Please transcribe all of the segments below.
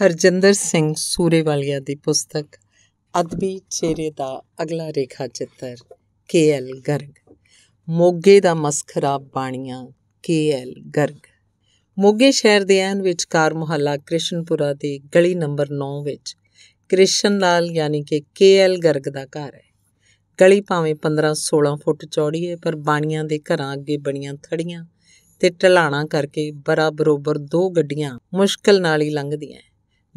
ਹਰਜਿੰਦਰ ਸਿੰਘ ਸੂਰੇਵਾਲੀਆ ਦੀ ਪੁਸਤਕ ਅਦਬੀ ਚਿਹਰੇ ਦਾ ਅਗਲਾ ਰੇਖਾ ਚਿੱਤਰ ਕੇ ਐਲ ਗਰਗ ਮੋਗੇ ਦਾ ਮਸਖਰਾ ਬਾਣੀਆਂ ਕੇ ਐਲ ਗਰਗ ਮੋਗੇ ਸ਼ਹਿਰ ਦੇ ਐਨ ਵਿਚਕਾਰ ਮੁਹੱਲਾ ਕ੍ਰਿਸ਼ਨਪੁਰਾ ਦੀ ਗਲੀ ਨੰਬਰ 9 ਵਿੱਚ ਕ੍ਰਿਸ਼ਨ ਲਾਲ ਯਾਨੀ ਕਿ ਕੇ ਐਲ ਗਰਗ ਦਾ ਘਰ ਹੈ ਗਲੀ ਭਾਵੇਂ 15-16 ਫੁੱਟ ਚੌੜੀ ਹੈ ਪਰ ਬਾਣੀਆਂ ਦੇ ਘਰਾਂ ਅੱਗੇ ਬਣੀਆਂ ਥੜੀਆਂ ਤੇ ਢਲਾਣਾ ਕਰਕੇ ਬਰਾਬਰ ਬਰੋਬਰ ਦੋ ਗੱਡੀਆਂ ਮੁਸ਼ਕਲ ਨਾਲ ਹੀ ਲੰਘਦੀਆਂ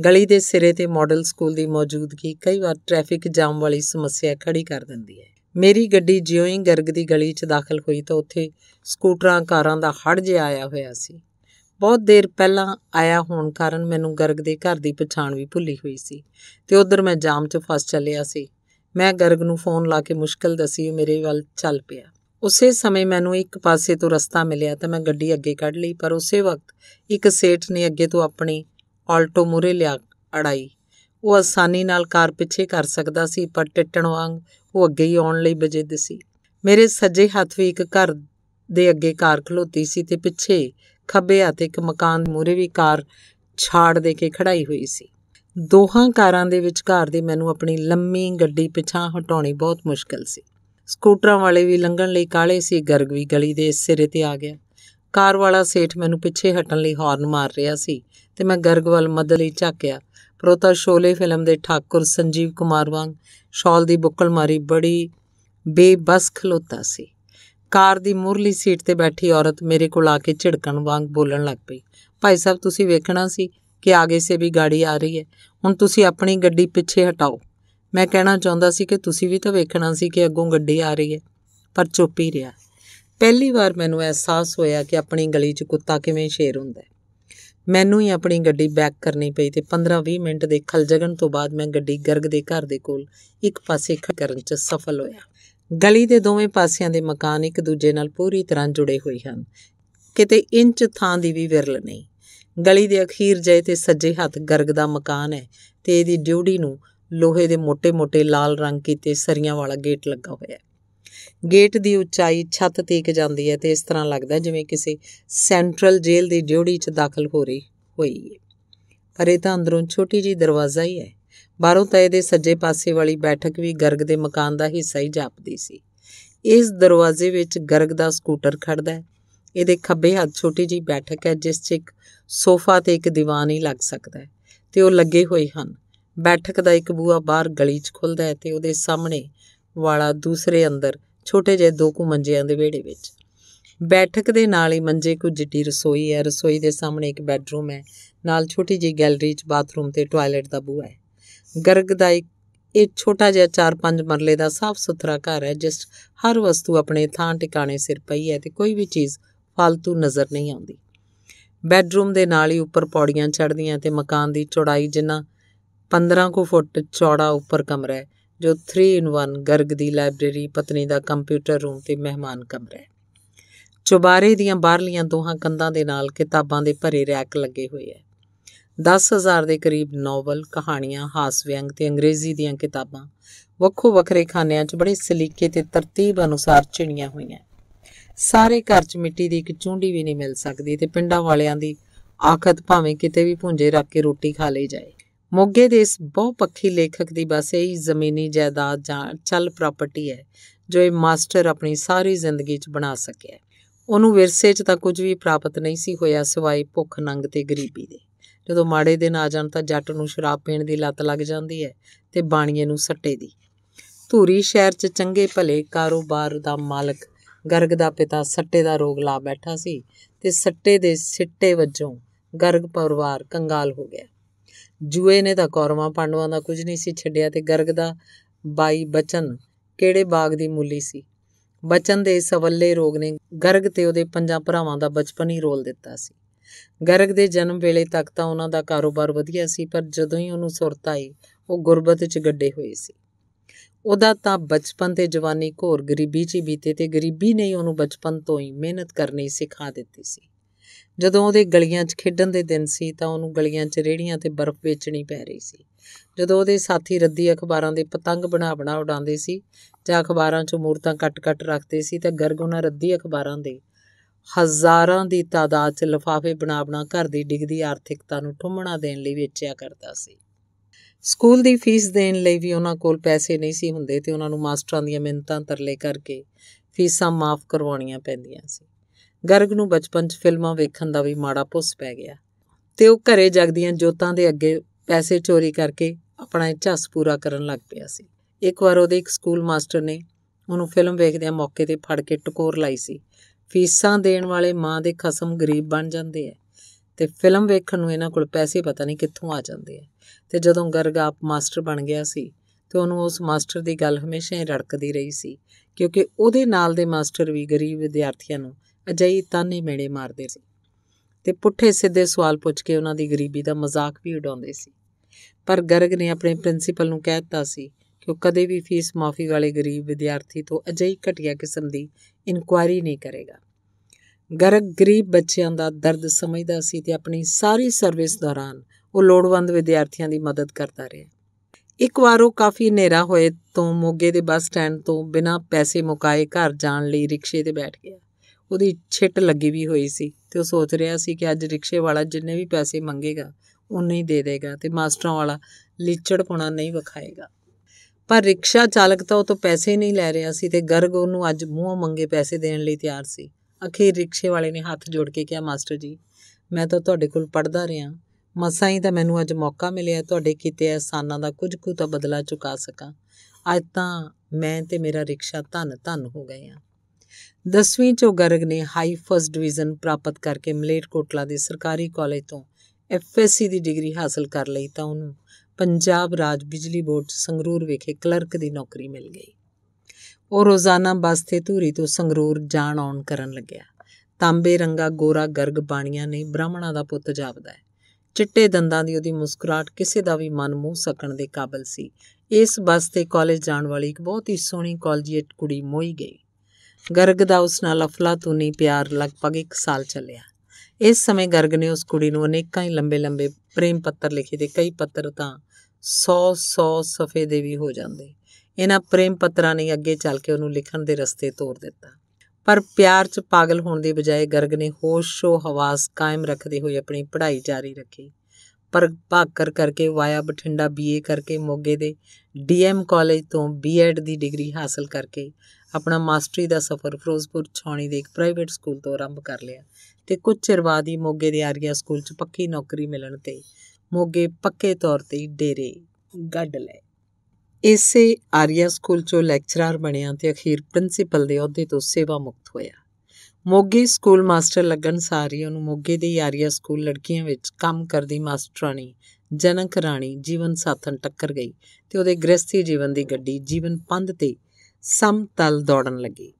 ਗਲੀ ਦੇ ਸਿਰੇ ਤੇ ਮਾਡਲ ਸਕੂਲ ਦੀ ਮੌਜੂਦਗੀ ਕਈ ਵਾਰ ਟ੍ਰੈਫਿਕ ਜਾਮ ਵਾਲੀ ਸਮੱਸਿਆ ਖੜੀ ਕਰ ਦਿੰਦੀ ਹੈ ਮੇਰੀ ਗੱਡੀ ਜਿਉਂ ਹੀ ਗਰਗ ਦੀ ਗਲੀ 'ਚ ਦਾਖਲ ਹੋਈ ਤਾਂ ਉੱਥੇ ਸਕੂਟਰਾਂ ਕਾਰਾਂ ਦਾ ਹੜ ਜਿਹਾ ਆਇਆ ਹੋਇਆ ਸੀ ਬਹੁਤ ਦੇਰ ਪਹਿਲਾਂ ਆਇਆ ਹੋਣ ਕਾਰਨ ਮੈਨੂੰ ਗਰਗ ਦੇ ਘਰ ਦੀ ਪਛਾਣ ਵੀ ਭੁੱਲੀ ਹੋਈ ਸੀ ਤੇ ਉਧਰ ਮੈਂ ਜਾਮ 'ਚ ਫਸ ਚੱਲਿਆ ਸੀ ਮੈਂ ਗਰਗ ਨੂੰ ਫੋਨ ਲਾ ਕੇ ਮੁਸ਼ਕਲ ਦੱਸੀ ਮੇਰੇ ਵੱਲ ਚੱਲ ਪਿਆ ਉਸੇ ਸਮੇਂ ਮੈਨੂੰ ਇੱਕ ਪਾਸੇ ਤੋਂ ਰਸਤਾ ਮਿਲਿਆ ਤਾਂ ਮੈਂ ਗੱਡੀ ਅੱਗੇ ਕੱਢ ਲਈ ਪਰ ਉਸੇ ਵਕਤ ਇੱਕ ਸੇਠ ਨੇ ਅੱਗੇ ਤੋਂ ਆਪਣੀ ਆਲਟੋ ਮੂਰੇ ਲਿਆ ਅੜਾਈ ਉਹ ਆਸਾਨੀ ਨਾਲ ਕਾਰ ਪਿੱਛੇ ਕਰ ਸਕਦਾ ਸੀ ਪਰ ਟਿੱਟਣ ਵਾਂਗ ਉਹ ਅੱਗੇ ਹੀ ਆਉਣ ਲਈ ਬਜਿੱਦ ਸੀ ਮੇਰੇ ਸੱਜੇ ਹੱਥ ਵੀ ਇੱਕ ਘਰ ਦੇ ਅੱਗੇ ਕਾਰ ਖਲੋਤੀ ਸੀ ਤੇ ਪਿੱਛੇ ਖੱਬੇ ਹੱਥ ਇੱਕ ਮਕਾਨ ਮੂਰੇ ਵੀ ਕਾਰ ਛਾੜ ਦੇ ਕੇ ਖੜਾਈ ਹੋਈ ਸੀ ਦੋਹਾਂ ਕਾਰਾਂ ਦੇ ਵਿਚਕਾਰ ਦੀ ਮੈਨੂੰ ਆਪਣੀ ਲੰਮੀ ਗੱਡੀ ਪਿਛਾਂ ਹਟਾਉਣੀ ਬਹੁਤ ਮੁਸ਼ਕਲ ਸੀ ਸਕੂਟਰਾਂ ਵਾਲੇ ਵੀ ਲੰਘਣ ਲਈ ਕਾਲੇ ਸੀ ਗਰਗ ਵੀ ਗਲੀ ਦੇ ਸਿਰੇ ਤੇ ਆ ਗਿਆ ਕਾਰ ਵਾਲਾ ਸੇਠ ਮੈਨੂੰ ਪਿੱਛੇ ਹਟਣ ਲਈ ਹਾਰਨ ਮਾਰ ਰਿਹਾ ਸੀ ਤੇ ਮੈਂ ਗਰਗ ਵੱਲ ਮਦਦ ਲਈ ਝਾਕਿਆ ਪ੍ਰੋਤਾ ਸ਼ੋਲੇ ਫਿਲਮ ਦੇ ਠਾਕੁਰ ਸੰਜੀਵ ਕੁਮਾਰ ਵਾਂਗ ਸ਼ਾਲ ਦੀ ਬੁੱਕਲ ਮਾਰੀ ਬੜੀ ਬੇਬਸ ਖਲੋਤਾ ਸੀ ਕਾਰ ਦੀ ਮੁਰਲੀ ਸੀਟ ਤੇ ਬੈਠੀ ਔਰਤ ਮੇਰੇ ਕੋਲ ਆ ਕੇ ਝਿੜਕਣ ਵਾਂਗ ਬੋਲਣ ਲੱਗ ਪਈ ਭਾਈ ਸਾਹਿਬ ਤੁਸੀਂ ਵੇਖਣਾ ਸੀ ਕਿ ਆਗੇ ਸੇ ਵੀ ਗਾੜੀ ਆ ਰਹੀ ਹੈ ਹੁਣ ਤੁਸੀਂ ਆਪਣੀ ਗੱਡੀ ਪਿੱਛੇ ਹਟਾਓ ਮੈਂ ਕਹਿਣਾ ਚਾਹੁੰਦਾ ਸੀ ਕਿ ਤੁਸੀਂ ਵੀ ਤਾਂ ਵੇਖਣਾ ਸੀ ਕਿ ਅੱਗੋਂ ਗੱਡੀ ਆ ਰਹੀ ਹੈ ਪਰ ਚੁੱਪ ਹੀ ਰਿਹਾ ਪਹਿਲੀ ਵਾਰ ਮੈਨੂੰ ਅਹਿਸਾਸ ਹੋਇਆ ਕਿ ਆਪਣੀ ਗਲੀ 'ਚ ਕੁੱਤਾ ਕਿਵੇਂ ਸ਼ੇਰ ਹੁੰਦਾ ਹੈ ਮੈਨੂੰ ਹੀ ਆਪਣੀ ਗੱਡੀ ਬੈਕ ਕਰਨੀ ਪਈ ਤੇ 15-20 ਮਿੰਟ ਦੇ ਖਲਜਗਣ ਤੋਂ ਬਾਅਦ ਮੈਂ ਗੱਡੀ ਗਰਗ ਦੇ ਘਰ ਦੇ ਕੋਲ ਇੱਕ ਪਾਸੇ ਖੜ ਕਰਨ 'ਚ ਸਫਲ ਹੋਇਆ ਗਲੀ ਦੇ ਦੋਵੇਂ ਪਾਸਿਆਂ ਦੇ ਮਕਾਨ ਇੱਕ ਦੂਜੇ ਨਾਲ ਪੂਰੀ ਤਰ੍ਹਾਂ ਜੁੜੇ ਹੋਏ ਹਨ ਕਿਤੇ ਇੰਚ ਥਾਂ ਦੀ ਵੀ ਵਿਰਲ ਨਹੀਂ ਗਲੀ ਦੇ ਅਖੀਰ ਜਏ ਤੇ ਸੱਜੇ ਹੱਥ ਗਰਗ ਦਾ ਮਕਾਨ ਹੈ ਤੇ ਇਹਦੀ ਡਿਊਟੀ ਨੂੰ ਲੋਹੇ ਦੇ ਮੋٹے-ਮੋٹے ਲਾਲ ਰੰਗ ਕੀਤੇ ਸਰੀਆਂ ਵਾਲਾ ਗੇਟ ਲੱਗਾ ਹੋਇਆ ਹੈ ਗੇਟ ਦੀ ਉਚਾਈ ਛੱਤ ਤੀਕ ਜਾਂਦੀ ਹੈ ਤੇ ਇਸ ਤਰ੍ਹਾਂ ਲੱਗਦਾ ਜਿਵੇਂ ਕਿਸੇ ਸੈਂਟਰਲ ਜੇਲ੍ਹ ਦੀ ਡਿਊੜੀ 'ਚ ਦਾਖਲ ਹੋ ਰਹੀ ਹੋਈ ਹੈ ਪਰ ਇਹ ਤਾਂ ਅੰਦਰੋਂ ਛੋਟੀ ਜੀ ਦਰਵਾਜ਼ਾ ਹੀ ਹੈ ਬਾਹਰੋਂ ਤਾਂ ਇਹਦੇ ਸੱਜੇ ਪਾਸੇ ਵਾਲੀ ਬੈਠਕ ਵੀ ਗਰਗ ਦੇ ਮਕਾਨ ਦਾ ਹਿੱਸਾ ਹੀ ਜਾਪਦੀ ਸੀ ਇਸ ਦਰਵਾਜ਼ੇ ਵਿੱਚ ਗਰਗ ਦਾ ਸਕੂਟਰ ਖੜਦਾ ਹੈ ਇਹਦੇ ਖੱਬੇ ਹੱਥ ਛੋਟੀ ਜੀ ਬੈਠਕ ਹੈ ਜਿਸ 'ਚ ਇੱਕ ਸੋਫਾ ਤੇ ਇੱਕ ਦੀਵਾਨ ਹੀ ਲੱਗ ਸਕਦਾ ਹੈ ਤੇ ਉਹ ਲੱਗੇ ਹੋਏ ਹਨ ਬੈਠਕ ਦਾ ਇੱਕ ਬੂਹਾ ਬਾਹਰ ਗਲੀ 'ਚ ਖੁੱਲਦਾ ਹੈ ਤੇ ਉਹਦੇ ਸਾਹਮਣੇ ਵਾਲਾ ਦੂਸਰੇ ਅੰਦਰ ਛੋਟੇ ਜਿਹੇ ਦੋ ਕੁ ਮੰਜਿਆਂ ਦੇ ਵਿਹੜੇ ਵਿੱਚ ਬੈਠਕ ਦੇ ਨਾਲ ਹੀ ਮੰਜੇ ਕੁ ਜਿੱਡੀ ਰਸੋਈ ਹੈ ਰਸੋਈ ਦੇ ਸਾਹਮਣੇ ਇੱਕ ਬੈੱਡਰੂਮ ਹੈ ਨਾਲ ਛੋਟੀ ਜਿਹੀ ਗੈਲਰੀ 'ਚ ਬਾਥਰੂਮ ਤੇ ਟਾਇਲਟ ਦਾ ਬੂਹਾ ਹੈ ਗਰਗ ਦਾ ਇੱਕ ਇਹ ਛੋਟਾ ਜਿਹਾ 4-5 ਮਰਲੇ ਦਾ ਸਾਫ਼ ਸੁਥਰਾ ਘਰ ਹੈ ਜਿਸ ਹਰ ਵਸਤੂ ਆਪਣੇ ਥਾਂ ਟਿਕਾਣੇ ਸਿਰ ਪਈ ਹੈ ਤੇ ਕੋਈ ਵੀ ਚੀਜ਼ ਫालतू ਨਜ਼ਰ ਨਹੀਂ ਆਉਂਦੀ ਬੈੱਡਰੂਮ ਦੇ ਨਾਲ ਹੀ ਉੱਪਰ ਪੌੜੀਆਂ ਚੜ੍ਹਦੀਆਂ ਤੇ ਮਕਾਨ ਦੀ ਚੌੜਾਈ ਜਿੰਨਾ 15 ਕੋ ਫੁੱਟ ਚੌੜਾ ਉੱਪਰ ਕਮਰਾ ਹੈ ਜੋ 3 ਇਨ 1 ਗਰਗ ਦੀ ਲਾਇਬ੍ਰੇਰੀ ਪਤਨੀ ਦਾ ਕੰਪਿਊਟਰ ਰੂਮ ਤੇ ਮਹਿਮਾਨ ਕਮਰਾ ਹੈ ਚੁਬਾਰੇ ਦੀਆਂ ਬਾਹਰਲੀਆਂ ਦੋਹਾਂ ਕੰਧਾਂ ਦੇ ਨਾਲ ਕਿਤਾਬਾਂ ਦੇ ਭਰੇ ਰੈਕ ਲੱਗੇ ਹੋਏ ਐ 10000 ਦੇ ਕਰੀਬ ਨੋਵਲ ਕਹਾਣੀਆਂ ਹਾਸ ਵਿਅੰਗ ਤੇ ਅੰਗਰੇਜ਼ੀ ਦੀਆਂ ਕਿਤਾਬਾਂ ਵੱਖੋ ਵੱਖਰੇ ਖਾਨਿਆਂ 'ਚ ਬੜੇ ਸਲੀਕੇ ਤੇ ਤਰਤੀਬ ਅਨੁਸਾਰ ਚਿਣੀਆਂ ਹੋਈਆਂ ਸਾਰੇ ਘਰ 'ਚ ਮਿੱਟੀ ਦੀ ਇੱਕ ਚੁੰਡੀ ਵੀ ਨਹੀਂ ਮਿਲ ਸਕਦੀ ਤੇ ਪਿੰਡਾਂ ਵਾਲਿਆਂ ਦੀ ਆਖਤ ਭਾਵੇਂ ਕਿਤੇ ਵੀ ਭੁੰਜੇ ਰੱਖ ਕੇ ਰੋਟੀ ਖਾ ਲਈ ਜਾਏ ਮੋਗੇ ਦੇ ਇਸ ਬਹੁਪੱਖੀ ਲੇਖਕ ਦੀ ਬਸ ਇਹ ਜ਼ਮੀਨੀ ਜਾਇਦਾਦ ਜਾਂ ਚਲ ਪ੍ਰਾਪਰਟੀ ਹੈ ਜੋ ਇਹ ਮਾਸਟਰ ਆਪਣੀ ਸਾਰੀ ਜ਼ਿੰਦਗੀ 'ਚ ਬਣਾ ਸਕਿਆ ਉਹਨੂੰ ਵਿਰਸੇ 'ਚ ਤਾਂ ਕੁਝ ਵੀ ਪ੍ਰਾਪਤ ਨਹੀਂ ਸੀ ਹੋਇਆ ਸਿਵਾਏ ਭੁੱਖ ਨੰਗ ਤੇ ਗਰੀਬੀ ਦੇ ਜਦੋਂ ਮਾੜੇ ਦਿਨ ਆ ਜਾਣ ਤਾਂ ਜੱਟ ਨੂੰ ਸ਼ਰਾਬ ਪੀਣ ਦੀ ਲਤ ਲੱਗ ਜਾਂਦੀ ਹੈ ਤੇ ਬਾਣੀਏ ਨੂੰ ਸੱਟੇ ਦੀ ਧੂਰੀ ਸ਼ਹਿਰ 'ਚ ਚੰਗੇ ਭਲੇ ਕਾਰੋਬਾਰ ਦਾ ਮਾਲਕ ਗਰਗ ਦਾ ਪਿਤਾ ਸੱਟੇ ਦਾ ਰੋਗ ਲਾ ਬੈਠਾ ਸੀ ਤੇ ਸੱਟੇ ਦੇ ਸਿੱਟੇ ਵੱਜੋਂ ਗਰਗ ਪਰਿਵਾਰ ਕੰਗਾਲ ਹੋ ਗਿਆ ਜੂਏ ਨੇ ਤਾਂ ਕੌਰਵਾਂ ਪਾਂਡਵਾਂ ਦਾ ਕੁਝ ਨਹੀਂ ਸੀ ਛੱਡਿਆ ਤੇ ਗਰਗ ਦਾ ਬਾਈ ਬਚਨ ਕਿਹੜੇ ਬਾਗ ਦੀ ਮੂਲੀ ਸੀ ਬਚਨ ਦੇ ਸਵੱਲੇ ਰੋਗ ਨੇ ਗਰਗ ਤੇ ਉਹਦੇ ਪੰਜਾਂ ਭਰਾਵਾਂ ਦਾ ਬਚਪਨ ਹੀ ਰੋਲ ਦਿੱਤਾ ਸੀ ਗਰਗ ਦੇ ਜਨਮ ਵੇਲੇ ਤੱਕ ਤਾਂ ਉਹਨਾਂ ਦਾ ਕਾਰੋਬਾਰ ਵਧੀਆ ਸੀ ਪਰ ਜਦੋਂ ਹੀ ਉਹਨੂੰ ਸੁਰਤ ਆਈ ਉਹ ਗੁਰਬਤ 'ਚ ਗੱਡੇ ਹੋਏ ਸੀ ਉਹਦਾ ਤਾਂ ਬਚਪਨ ਤੇ ਜਵਾਨੀ ਘੋਰ ਗਰੀਬੀ 'ਚ ਬੀਤੇ ਤੇ ਗਰੀਬੀ ਨੇ ਹੀ ਉਹਨੂੰ ਬਚਪਨ ਤੋਂ ਹੀ ਮਿਹਨਤ ਕਰਨੀ ਸਿਖਾ ਦਿੱਤੀ ਸੀ ਜਦੋਂ ਉਹਦੇ ਗਲੀਆਂ 'ਚ ਖੇਡਣ ਦੇ ਦਿਨ ਸੀ ਤਾਂ ਉਹਨੂੰ ਗਲੀਆਂ 'ਚ ਰੇੜੀਆਂ ਤੇ ਬਰਫ਼ ਵੇਚਣੀ ਪੈ ਰਹੀ ਸੀ ਜਦੋਂ ਉਹਦੇ ਸਾਥੀ ਰੱਦੀ ਅਖਬਾਰਾਂ ਦੇ ਪਤੰਗ ਬਣਾ ਬਣਾ ਉਡਾਉਂਦੇ ਸੀ ਜਾਂ ਅਖਬਾਰਾਂ 'ਚੋਂ ਮੂਰਤਾਂ ਕੱਟ-ਕੱਟ ਰੱਖਦੇ ਸੀ ਤਾਂ ਗਰਗ ਉਹਨਾਂ ਰੱਦੀ ਅਖਬਾਰਾਂ ਦੇ ਹਜ਼ਾਰਾਂ ਦੀ ਤਾਦਾਦ 'ਚ ਲਫਾਫੇ ਬਣਾ ਬਣਾ ਘਰ ਦੀ ਡਿੱਗਦੀ ਆਰਥਿਕਤਾ ਨੂੰ ਠੁੰਮਣਾ ਦੇਣ ਲਈ ਵੇਚਿਆ ਕਰਦਾ ਸੀ ਸਕੂਲ ਦੀ ਫੀਸ ਦੇਣ ਲਈ ਵੀ ਉਹਨਾਂ ਕੋਲ ਪੈਸੇ ਨਹੀਂ ਸੀ ਹੁੰਦੇ ਤੇ ਉਹਨਾਂ ਨੂੰ ਮਾਸਟਰਾਂ ਦੀਆਂ ਮਿੰਤਾਂ ਤਰਲੇ ਕਰਕੇ ਫੀਸਾਂ ਮਾਫ ਕਰਵਾਉਣੀਆਂ ਪੈਂਦੀਆਂ ਸੀ ਗਰਗ ਨੂੰ ਬਚਪਨ 'ਚ ਫਿਲਮਾਂ ਵੇਖਣ ਦਾ ਵੀ ਮਾੜਾ ਪੁੱਸ ਪੈ ਗਿਆ ਤੇ ਉਹ ਘਰੇ ਜਗਦੀਆਂ ਜੋਤਾਂ ਦੇ ਅੱਗੇ ਪੈਸੇ ਚੋਰੀ ਕਰਕੇ ਆਪਣਾ ਇੱਛਾਸ ਪੂਰਾ ਕਰਨ ਲੱਗ ਪਿਆ ਸੀ ਇੱਕ ਵਾਰ ਉਹਦੇ ਇੱਕ ਸਕੂਲ ਮਾਸਟਰ ਨੇ ਉਹਨੂੰ ਫਿਲਮ ਵੇਖਦਿਆਂ ਮੌਕੇ ਤੇ ਫੜ ਕੇ ਟਕੋਰ ਲਾਈ ਸੀ ਫੀਸਾਂ ਦੇਣ ਵਾਲੇ ਮਾਂ ਦੇ ਖਸਮ ਗਰੀਬ ਬਣ ਜਾਂਦੇ ਐ ਤੇ ਫਿਲਮ ਵੇਖਣ ਨੂੰ ਇਹਨਾਂ ਕੋਲ ਪੈਸੇ ਪਤਾ ਨਹੀਂ ਕਿੱਥੋਂ ਆ ਜਾਂਦੇ ਐ ਤੇ ਜਦੋਂ ਗਰਗ ਆਪ ਮਾਸਟਰ ਬਣ ਗਿਆ ਸੀ ਤੇ ਉਹਨੂੰ ਉਸ ਮਾਸਟਰ ਦੀ ਗੱਲ ਹਮੇਸ਼ਾ ਹੀ ਰੜਕਦੀ ਰਹੀ ਸੀ ਕਿਉਂਕਿ ਉਹਦੇ ਨਾਲ ਦੇ ਮਾਸਟਰ ਵੀ ਗਰੀਬ ਵਿਦਿਆਰਥੀਆਂ ਨੂੰ ਅਜਈ ਤਾਨੇ ਮੇੜੇ ਮਾਰਦੇ ਸੀ ਤੇ ਪੁੱਠੇ ਸਿੱਧੇ ਸਵਾਲ ਪੁੱਛ ਕੇ ਉਹਨਾਂ ਦੀ ਗਰੀਬੀ ਦਾ ਮਜ਼ਾਕ ਵੀ ਉਡਾਉਂਦੇ ਸੀ ਪਰ ਗਰਗ ਨੇ ਆਪਣੇ ਪ੍ਰਿੰਸੀਪਲ ਨੂੰ ਕਹਿ ਦਿੱਤਾ ਸੀ ਕਿ ਉਹ ਕਦੇ ਵੀ ਫੀਸ ਮਾਫੀ ਵਾਲੇ ਗਰੀਬ ਵਿਦਿਆਰਥੀ ਤੋਂ ਅਜਿਹੀ ਘਟੀਆ ਕਿਸਮ ਦੀ ਇਨਕੁਆਇਰੀ ਨਹੀਂ ਕਰੇਗਾ ਗਰਗ ਗਰੀਬ ਬੱਚਿਆਂ ਦਾ ਦਰਦ ਸਮਝਦਾ ਸੀ ਤੇ ਆਪਣੀ ਸਾਰੀ ਸਰਵਿਸ ਦੌਰਾਨ ਉਹ ਲੋੜਵੰਦ ਵਿਦਿਆਰਥੀਆਂ ਦੀ ਮਦਦ ਕਰਦਾ ਰਿਹਾ ਇੱਕ ਵਾਰ ਉਹ ਕਾਫੀ ਹਨੇਰਾ ਹੋਏ ਤੋਂ ਮੋਗੇ ਦੇ ਬੱਸ ਸਟੈਂਡ ਤੋਂ ਬਿਨਾਂ ਪੈਸੇ ਮੁਕਾਏ ਘਰ ਜਾਣ ਲਈ ਰਿਕਸ਼ੇ ਤੇ ਬੈਠ ਗਿਆ ਉਹਦੀ ਛਿੱਟ ਲੱਗੀ ਵੀ ਹੋਈ ਸੀ ਤੇ ਉਹ ਸੋਚ ਰਿਹਾ ਸੀ ਕਿ ਅੱਜ ਰਿਕਸ਼ੇ ਵਾਲਾ ਜਿੰਨੇ ਵੀ ਪੈਸੇ ਮੰਗੇਗਾ ਉਨੇ ਹੀ ਦੇ ਦੇਗਾ ਤੇ ਮਾਸਟਰਾਂ ਵਾਲਾ ਲੀਚੜਪੁਣਾ ਨਹੀਂ ਵਿਖਾਏਗਾ ਪਰ ਰਿਕਸ਼ਾ ਚਾਲਕ ਤਾਂ ਉਹ ਤੋਂ ਪੈਸੇ ਨਹੀਂ ਲੈ ਰਿਹਾ ਸੀ ਤੇ ਗਰਗ ਉਹਨੂੰ ਅੱਜ ਮੂੰਹੋਂ ਮੰਗੇ ਪੈਸੇ ਦੇਣ ਲਈ ਤਿਆਰ ਸੀ ਅਖੀਰ ਰਿਕਸ਼ੇ ਵਾਲੇ ਨੇ ਹੱਥ ਜੋੜ ਕੇ ਕਿਹਾ ਮਾਸਟਰ ਜੀ ਮੈਂ ਤਾਂ ਤੁਹਾਡੇ ਕੋਲ ਪੜਦਾ ਰਿਹਾ ਮਸਾਂ ਹੀ ਤਾਂ ਮੈਨੂੰ ਅੱਜ ਮੌਕਾ ਮਿਲਿਆ ਤੁਹਾਡੇ ਕੀਤੇ ਅਹਿਸਾਨਾਂ ਦਾ ਕੁਝ ਕੁ ਤਾਂ ਬਦਲਾ ਚੁਕਾ ਸਕਾਂ ਅੱਜ ਤਾਂ ਮੈਂ ਤੇ ਮੇਰਾ ਰਿਕਸ਼ਾ ਧੰਨ ਧੰਨ ਹੋ ਗਏ ਆ 10ਵੀਂ ਚੋਂ ਗਰਗ ਨੇ ਹਾਈ ਫਸਟ ਡਿਵੀਜ਼ਨ ਪ੍ਰਾਪਤ ਕਰਕੇ ਮਲੇਰਕੋਟਲਾ ਦੇ ਸਰਕਾਰੀ ਕਾਲਜ ਤੋਂ ਐਫਐਸਸੀ ਦੀ ਡਿਗਰੀ ਹਾਸਲ ਕਰ ਲਈ ਤਾਂ ਉਹਨੂੰ ਪੰਜਾਬ ਰਾਜ ਬਿਜਲੀ ਬੋਰਡ ਸੰਗਰੂਰ ਵਿਖੇ ਕਲਰਕ ਦੀ ਨੌਕਰੀ ਮਿਲ ਗਈ ਉਹ ਰੋਜ਼ਾਨਾ ਬੱਸ ਤੇ ਧੂਰੀ ਤੋਂ ਸੰਗਰੂਰ ਜਾਣ ਆਉਣ ਕਰਨ ਲੱਗਿਆ ਤਾਂਬੇ ਰੰਗਾ ਗੋਰਾ ਗਰਗ ਬਾਣੀਆਂ ਨੇ ਬ੍ਰਾਹਮਣਾ ਦਾ ਪੁੱਤ ਜਾਪਦਾ ਹੈ ਚਿੱਟੇ ਦੰਦਾਂ ਦੀ ਉਹਦੀ ਮੁਸਕਰਾਟ ਕਿਸੇ ਦਾ ਵੀ ਮਨ ਮੋਹ ਸਕਣ ਦੇ ਕਾਬਲ ਸੀ ਇਸ ਬੱਸ ਤੇ ਕਾਲਜ ਜਾਣ ਵਾਲੀ ਇੱਕ ਬਹੁਤ ਹੀ ਸੋਹਣੀ ਕਾਲਜੀਏਟ ਕੁੜੀ ਮੋਈ ਗਈ ਗਰਗ ਦਾ ਉਸ ਨਾਲ ਅਫਲਾਤੂਨੀ ਪਿਆਰ ਲਗਭਗ 1 ਸਾਲ ਚੱਲਿਆ ਇਸ ਸਮੇਂ ਗਰਗ ਨੇ ਉਸ ਕੁੜੀ ਨੂੰ ਅਨੇਕਾਂ ਹੀ ਲੰਬੇ-ਲੰਬੇ ਪ੍ਰੇਮ ਪੱਤਰ ਲਿਖੇ ਤੇ ਕਈ ਪੱਤਰ ਤਾਂ 100-100 ਸਫ਼ੇ ਦੇ ਵੀ ਹੋ ਜਾਂਦੇ ਇਹਨਾਂ ਪ੍ਰੇਮ ਪੱਤਰਾਂ ਨੇ ਅੱਗੇ ਚੱਲ ਕੇ ਉਹਨੂੰ ਲਿਖਣ ਦੇ ਰਸਤੇ ਤੋੜ ਦਿੱਤਾ ਪਰ ਪਿਆਰ 'ਚ ਪਾਗਲ ਹੋਣ ਦੀ ਬਜਾਏ ਗਰਗ ਨੇ ਹੋਸ਼-ਸ਼ੋ ਹਵਾਸ ਕਾਇਮ ਰੱਖਦੇ ਹੋਏ ਆਪਣੀ ਪੜ੍ਹਾਈ ਜਾਰੀ ਰੱਖੀ ਪਰ ਭਾਕਰ ਕਰਕੇ ਵਾਇਆ ਬਠਿੰਡਾ ਬੀਏ ਕਰਕੇ ਮੋਗੇ ਦੇ ਡੀਐਮ ਕਾਲਜ ਤੋਂ ਬੀਐਡ ਦੀ ਡਿਗਰੀ ਹਾਸਲ ਕਰਕੇ ਆਪਣਾ ਮਾਸਟਰੀ ਦਾ ਸਫ਼ਰ ਫਿਰੋਜ਼ਪੁਰ ਛਾਉਣੀ ਦੇ ਇੱਕ ਪ੍ਰਾਈਵੇਟ ਸਕੂਲ ਤੋਂ ਆਰੰਭ ਕਰ ਲਿਆ ਤੇ ਕੁਝ ਚਿਰ ਬਾਅਦ ਹੀ ਮੋਗੇ ਦੇ ਆਰੀਆ ਸਕੂਲ 'ਚ ਪੱਕੀ ਨੌਕਰੀ ਮਿਲਣ ਤੇ ਮੋਗੇ ਪੱਕੇ ਤੌਰ ਤੇ ਡੇਰੇ ਗੱਡ ਲਏ ਇਸੇ ਆਰੀਆ ਸਕੂਲ 'ਚੋਂ ਲੈਕਚਰਰ ਬਣਿਆ ਤੇ ਅਖੀਰ ਪ੍ਰਿੰਸੀਪਲ ਦੇ ਅਹੁਦੇ ਤੋਂ ਸੇਵਾ ਮੁਕਤ ਹੋਇਆ ਮੋਗੇ ਸਕੂਲ ਮਾਸਟਰ ਲੱਗਣ ਸਾਰੀ ਉਹਨੂੰ ਮੋਗੇ ਦੇ ਯਾਰੀਆ ਸਕੂਲ ਲੜਕੀਆਂ ਵਿੱਚ ਕੰਮ ਕਰਦੀ ਮਾਸਟਰਾਣੀ ਜਨਕ ਰਾਣੀ ਜੀਵਨ ਸਾਥਣ ਟੱਕਰ ਗਈ ਤੇ ਉਹਦੇ ਗ੍ਰਸਥੀ ਜੀਵਨ ਦੀ ਗੱਡੀ ਜੀਵਨ ਪੰਧ ਤੇ ਸਮਤਲ ਦੌੜਨ ਲੱਗੀ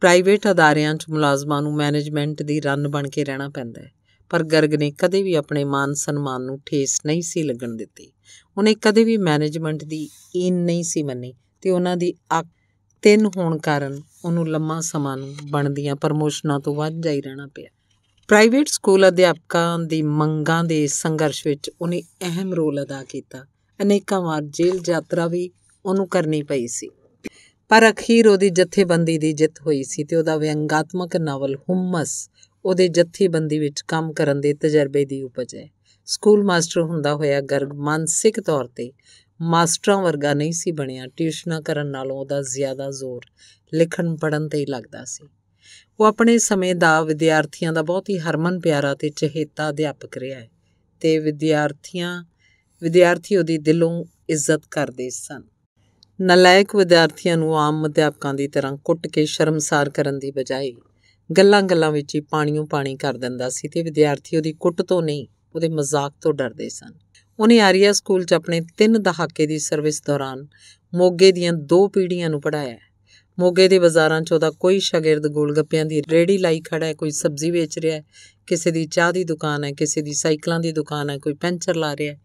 ਪ੍ਰਾਈਵੇਟ ਅਦਾਰਿਆਂ 'ਚ ਮੁਲਾਜ਼ਮਾਂ ਨੂੰ ਮੈਨੇਜਮੈਂਟ ਦੀ ਰੰਨ ਬਣ ਕੇ ਰਹਿਣਾ ਪੈਂਦਾ ਹੈ ਪਰ ਗਰਗ ਨੇ ਕਦੇ ਵੀ ਆਪਣੇ ਮਾਨ ਸਨਮਾਨ ਨੂੰ ਠੇਸ ਨਹੀਂ ਸੀ ਲੱਗਣ ਦਿੱਤੀ ਉਹਨੇ ਕਦੇ ਵੀ ਮੈਨੇਜਮੈਂਟ ਦੀ ਇਨ ਨਹੀਂ ਸੀ ਮੰਨੀ ਤੇ ਉਹਨਾਂ ਦੀ ਅੱਖ ਤਿੰਨ ਹੋਣ ਕਾਰਨ ਉਹਨੂੰ ਲੰਮਾ ਸਮਾਂ ਨੂੰ ਬਣਦੀਆਂ ਪ੍ਰਮੋਸ਼ਨਾਂ ਤੋਂ ਵਾਂਝਾ ਹੀ ਰਹਿਣਾ ਪਿਆ ਪ੍ਰਾਈਵੇਟ ਸਕੂਲ ਅਧਿਆਪਕਾਂ ਦੀ ਮੰਗਾਂ ਦੇ ਸੰਘਰਸ਼ ਵਿੱਚ ਉਹਨੇ ਅਹਿਮ ਰੋਲ ਅਦਾ ਕੀਤਾ ਅਨੇਕਾਂ ਵਾਰ ਜੇਲ੍ਹ ਯਾਤਰਾ ਵੀ ਉਹਨੂੰ ਕਰਨੀ ਪਈ ਸੀ ਪਰ ਅਖੀਰ ਉਹਦੀ ਜਥੇਬੰਦੀ ਦੀ ਜਿੱਤ ਹੋਈ ਸੀ ਤੇ ਉਹਦਾ ਵਿਅੰਗਾਤਮਕ ਨਾਵਲ ਹੁਮਸ ਉਹਦੇ ਜਥੇਬੰਦੀ ਵਿੱਚ ਕੰਮ ਕਰਨ ਦੇ ਤਜਰਬੇ ਦੀ ਉਪਜ ਹੈ ਸਕੂਲ ਮਾਸਟਰ ਹੁੰਦਾ ਹੋਇਆ ਗਰਗ ਮਾਨਸਿਕ ਤੌਰ ਤੇ ਮਾਸਟਰਾਂ ਵਰਗਾ ਨਹੀਂ ਸੀ ਬਣਿਆ ਟਿਊਸ਼ਨਾਂ ਕਰਨ ਨਾਲੋਂ ਉਹਦਾ ਜ਼ਿਆਦਾ ਜ਼ੋਰ ਲਿਖਣ ਪੜਨ ਤੇ ਹੀ ਲੱਗਦਾ ਸੀ ਉਹ ਆਪਣੇ ਸਮੇਂ ਦਾ ਵਿਦਿਆਰਥੀਆਂ ਦਾ ਬਹੁਤ ਹੀ ਹਰਮਨ ਪਿਆਰਾ ਤੇ ਚਹੇਤਾ ਅਧਿਆਪਕ ਰਿਹਾ ਹੈ ਤੇ ਵਿਦਿਆਰਥੀਆਂ ਵਿਦਿਆਰਥੀ ਉਹਦੀ ਦਿਲੋਂ ਇੱਜ਼ਤ ਕਰਦੇ ਸਨ ਨਲਾਇਕ ਵਿਦਿਆਰਥੀਆਂ ਨੂੰ ਆਮ ਅਧਿਆਪਕਾਂ ਦੀ ਤਰ੍ਹਾਂ ਕੁੱਟ ਕੇ ਸ਼ਰਮਸਾਰ ਕਰਨ ਦੀ ਬਜਾਏ ਗੱਲਾਂ-ਗੱਲਾਂ ਵਿੱਚ ਹੀ ਪਾਣੀੋਂ ਪਾਣੀ ਕਰ ਦਿੰਦਾ ਸੀ ਤੇ ਵਿਦਿਆਰਥੀ ਉਹਦੀ ਕੁੱਟ ਤੋਂ ਨਹੀਂ ਉਹਦੇ ਮਜ਼ਾਕ ਤੋਂ ਡਰਦੇ ਸਨ ਉਹਨੇ ਆਰੀਆ ਸਕੂਲ 'ਚ ਆਪਣੇ 3 ਦਹਾਕੇ ਦੀ ਸਰਵਿਸ ਦੌਰਾਨ ਮੋਗੇ ਦੀਆਂ ਦੋ ਪੀੜ੍ਹੀਆਂ ਨੂੰ ਪੜਾਇਆ ਮੋਗੇ ਦੇ ਬਾਜ਼ਾਰਾਂ 'ਚ ਉਹਦਾ ਕੋਈ ਸ਼ਾਗਿਰਦ ਗੋਲਗੱਪਿਆਂ ਦੀ ਰੇੜੀ ਲਾਈ ਖੜਾ ਹੈ ਕੋਈ ਸਬਜ਼ੀ ਵੇਚ ਰਿਹਾ ਹੈ ਕਿਸੇ ਦੀ ਚਾਹ ਦੀ ਦੁਕਾਨ ਹੈ ਕਿਸੇ ਦੀ ਸਾਈਕਲਾਂ ਦੀ ਦੁਕਾਨ ਹੈ ਕੋਈ ਪੈਂਚਰ ਲਾ ਰਿਹਾ ਹੈ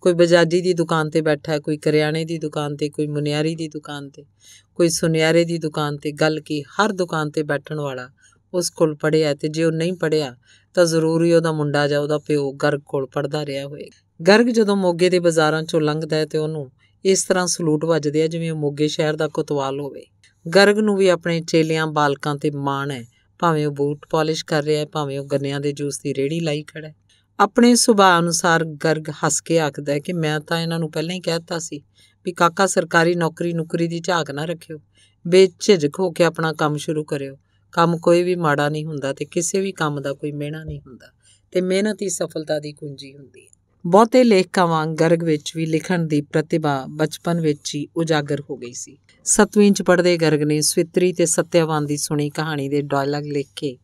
ਕੋਈ ਬਜਾਜੀ ਦੀ ਦੁਕਾਨ ਤੇ ਬੈਠਾ ਹੈ ਕੋਈ ਕਰਿਆਣੇ ਦੀ ਦੁਕਾਨ ਤੇ ਕੋਈ ਮੁਨਿਆਰੀ ਦੀ ਦੁਕਾਨ ਤੇ ਕੋਈ ਸੁਨਿਆਰੇ ਦੀ ਦੁਕਾਨ ਤੇ ਗੱਲ ਕੀ ਹਰ ਦੁਕਾਨ ਤੇ ਬੈਠਣ ਵਾਲਾ ਉਸ ਕੋਲ ਪੜਿਆ ਤੇ ਜੇ ਉਹ ਨਹੀਂ ਪੜਿਆ ਤਾਂ ਜ਼ਰੂਰੀ ਉਹਦਾ ਮੁੰਡਾ ਜਾਂ ਉਹਦਾ ਪਿਓ ਘਰ ਕੋਲ ਪੜਦਾ ਰਿਹਾ ਹੋਵੇਗਾ ਗਰਗ ਜਦੋਂ ਮੋਗੇ ਦੇ ਬਾਜ਼ਾਰਾਂ ਚੋਂ ਲੰਘਦਾ ਹੈ ਤੇ ਉਹਨੂੰ ਇਸ ਤਰ੍ਹਾਂ ਸਲੂਟ ਵੱਜਦੇ ਆ ਜਿਵੇਂ ਮੋਗੇ ਸ਼ਹਿਰ ਦਾ ਕੋਤਵਾਲ ਹੋਵੇ ਗਰਗ ਨੂੰ ਵੀ ਆਪਣੇ ਚੇਲਿਆਂ ਬਾਲਕਾਂ ਤੇ ਮਾਣ ਹੈ ਭਾਵੇਂ ਉਹ ਬੂਟ ਪਾਲਿਸ਼ ਕਰ ਰਿਹਾ ਹੈ ਭਾਵੇਂ ਉਹ ਗੰਨਿਆਂ ਦੇ ਜੂਸ ਦੀ ਰੇੜੀ ਲਾਈ ਖੜਾ ਹੈ ਆਪਣੇ ਸੁਭਾਅ ਅਨੁਸਾਰ ਗਰਗ ਹੱਸ ਕੇ ਆਖਦਾ ਹੈ ਕਿ ਮੈਂ ਤਾਂ ਇਹਨਾਂ ਨੂੰ ਪਹਿਲਾਂ ਹੀ ਕਹਿਤਾ ਸੀ ਵੀ ਕਾਕਾ ਸਰਕਾਰੀ ਨੌਕਰੀ ਨੁਕਰੀ ਦੀ ਝਾਕ ਨਾ ਰੱਖਿਓ ਬੇਝਿਜਕ ਹੋ ਕੇ ਆਪਣਾ ਕੰਮ ਸ਼ੁਰੂ ਕਰਿਓ ਕੰਮ ਕੋਈ ਵੀ ਮਾੜਾ ਨਹੀਂ ਹੁੰਦਾ ਤੇ ਕਿਸੇ ਵੀ ਕੰਮ ਦਾ ਕੋਈ ਮਿਹਣਾ ਨਹੀਂ ਹੁੰਦਾ ਤੇ ਮਿਹਨਤ ਹੀ ਸਫਲਤਾ ਦੀ ਕੁੰਜੀ ਹੁੰਦੀ ਹੈ ਬਹੁਤੇ ਲੇਖਕਾਂ ਵਾਂਗ ਗਰਗ ਵਿੱਚ ਵੀ ਲਿਖਣ ਦੀ ਪ੍ਰਤਿਭਾ ਬਚਪਨ ਵਿੱਚ ਹੀ ਉਜਾਗਰ ਹੋ ਗਈ ਸੀ 7ਵੀਂ ਚ ਪੜਦੇ ਗਰਗ ਨੇ ਸਵਿਤਰੀ ਤੇ ਸਤਿਆਵਾਨ ਦੀ ਸੁਣੀ ਕਹਾਣੀ ਦੇ ਡਾਇਲੌਗ ਲਿਖ ਕੇ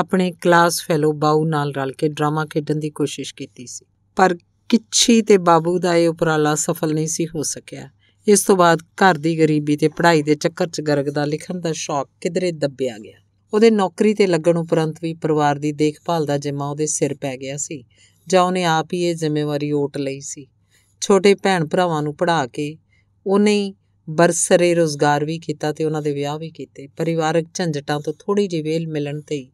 ਆਪਣੇ ਕਲਾਸ ਫੈਲੋ ਬਾਊ ਨਾਲ ਰਲ ਕੇ ਡਰਾਮਾ ਖੇਡਣ ਦੀ ਕੋਸ਼ਿਸ਼ ਕੀਤੀ ਸੀ ਪਰ ਕਿੱਛੀ ਤੇ ਬਾਬੂ ਦਾ ਇਹ ਉਪਰਾਲਾ ਸਫਲ ਨਹੀਂ ਸੀ ਹੋ ਸਕਿਆ ਇਸ ਤੋਂ ਬਾਅਦ ਘਰ ਦੀ ਗਰੀਬੀ ਤੇ ਪੜ੍ਹਾਈ ਦੇ ਚੱਕਰ 'ਚ ਗਰਗ ਦਾ ਲਿਖਣ ਦਾ ਸ਼ੌਕ ਕਿਧਰੇ ਦੱਬਿਆ ਗਿਆ ਉਹਦੇ ਨੌਕਰੀ ਤੇ ਲੱਗਣ ਉਪਰੰਤ ਵੀ ਪਰਿਵਾਰ ਦੀ ਦੇਖਭਾਲ ਦਾ ਜਿੰਮਾ ਉਹਦੇ ਸਿਰ ਪੈ ਗਿਆ ਸੀ ਜਾਂ ਉਹਨੇ ਆਪ ਹੀ ਇਹ ਜ਼ਿੰਮੇਵਾਰੀ ਓਟ ਲਈ ਸੀ ਛੋਟੇ ਭੈਣ ਭਰਾਵਾਂ ਨੂੰ ਪੜ੍ਹਾ ਕੇ ਉਹਨੇ ਬਰਸਰੇ ਰੋਜ਼ਗਾਰ ਵੀ ਕੀਤਾ ਤੇ ਉਹਨਾਂ ਦੇ ਵਿਆਹ ਵੀ ਕੀਤੇ ਪਰਿਵਾਰਕ ਝੰਜਟਾਂ ਤੋਂ ਥੋੜੀ ਜਿਹੀ ਵੇਲ ਮਿਲਣ ਤੇ ਹੀ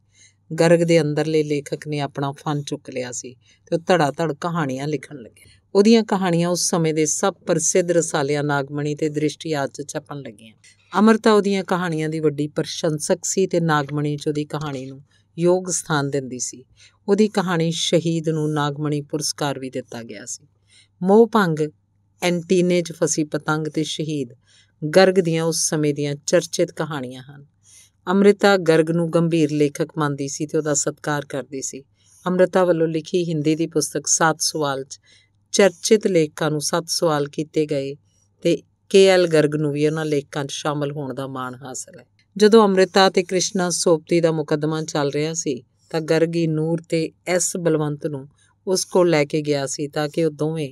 ਗਰਗ ਦੇ ਅੰਦਰਲੇ ਲੇਖਕ ਨੇ ਆਪਣਾ ਫਨ ਚੁੱਕ ਲਿਆ ਸੀ ਤੇ ਉਹ ਧੜਾ ਧੜ ਕਹਾਣੀਆਂ ਲਿਖਣ ਲੱਗੇ ਉਹਦੀਆਂ ਕਹਾਣੀਆਂ ਉਸ ਸਮੇਂ ਦੇ ਸਭ ਪ੍ਰਸਿੱਧ ਰਸਾਲਿਆਂ ਨਾਗਮਣੀ ਤੇ ਦ੍ਰਿਸ਼ਟੀ ਆਦਿ ਛਪਣ ਲੱਗੀਆਂ ਅਮਰਤਾ ਉਹਦੀਆਂ ਕਹਾਣੀਆਂ ਦੀ ਵੱਡੀ ਪ੍ਰਸ਼ੰਸਕ ਸੀ ਤੇ ਨਾਗਮਣੀ ਚ ਉਹਦੀ ਕਹਾਣੀ ਨੂੰ ਯੋਗ ਸਥਾਨ ਦਿੰਦੀ ਸੀ ਉਹਦੀ ਕਹਾਣੀ ਸ਼ਹੀਦ ਨੂੰ ਨਾਗਮਣੀ ਪੁਰਸਕਾਰ ਵੀ ਦਿੱਤਾ ਗਿਆ ਸੀ ਮੋਹ ਭੰਗ ਐਂਟੀਨੇ 'ਚ ਫਸੀ ਪਤੰਗ ਤੇ ਸ਼ਹੀਦ ਗਰਗ ਦੀਆਂ ਉਸ ਸਮੇਂ ਦੀਆਂ ਚਰਚਿਤ ਕਹਾਣੀਆਂ ਹਨ ਅਮ੍ਰਿਤਾ ਗਰਗ ਨੂੰ ਗੰਭੀਰ ਲੇਖਕ ਮੰਨਦੀ ਸੀ ਤੇ ਉਹਦਾ ਸਤਿਕਾਰ ਕਰਦੀ ਸੀ ਅਮ੍ਰਿਤਾ ਵੱਲੋਂ ਲਿਖੀ ਹਿੰਦੀ ਦੀ ਪੁਸਤਕ ਸੱਤ ਸਵਾਲ 'ਚ ਚਰਚਿਤ ਲੇਖਕਾਂ ਨੂੰ ਸੱਤ ਸਵਾਲ ਕੀਤੇ ਗਏ ਤੇ ਕੇ ਐਲ ਗਰਗ ਨੂੰ ਵੀ ਉਹਨਾਂ ਲੇਖਕਾਂ 'ਚ ਸ਼ਾਮਲ ਹੋਣ ਦਾ ਮਾਣ ਹਾਸਲ ਹੈ ਜਦੋਂ ਅਮ੍ਰਿਤਾ ਤੇ ਕ੍ਰਿਸ਼ਨਾ ਸੋਪਤੀ ਦਾ ਮੁਕੱਦਮਾ ਚੱਲ ਰਿਹਾ ਸੀ ਤਾਂ ਗਰਗੀ ਨੂਰ ਤੇ ਐਸ ਬਲਵੰਤ ਨੂੰ ਉਸ ਕੋਲ ਲੈ ਕੇ ਗਿਆ ਸੀ ਤਾਂ ਕਿ ਉਹ ਦੋਵੇਂ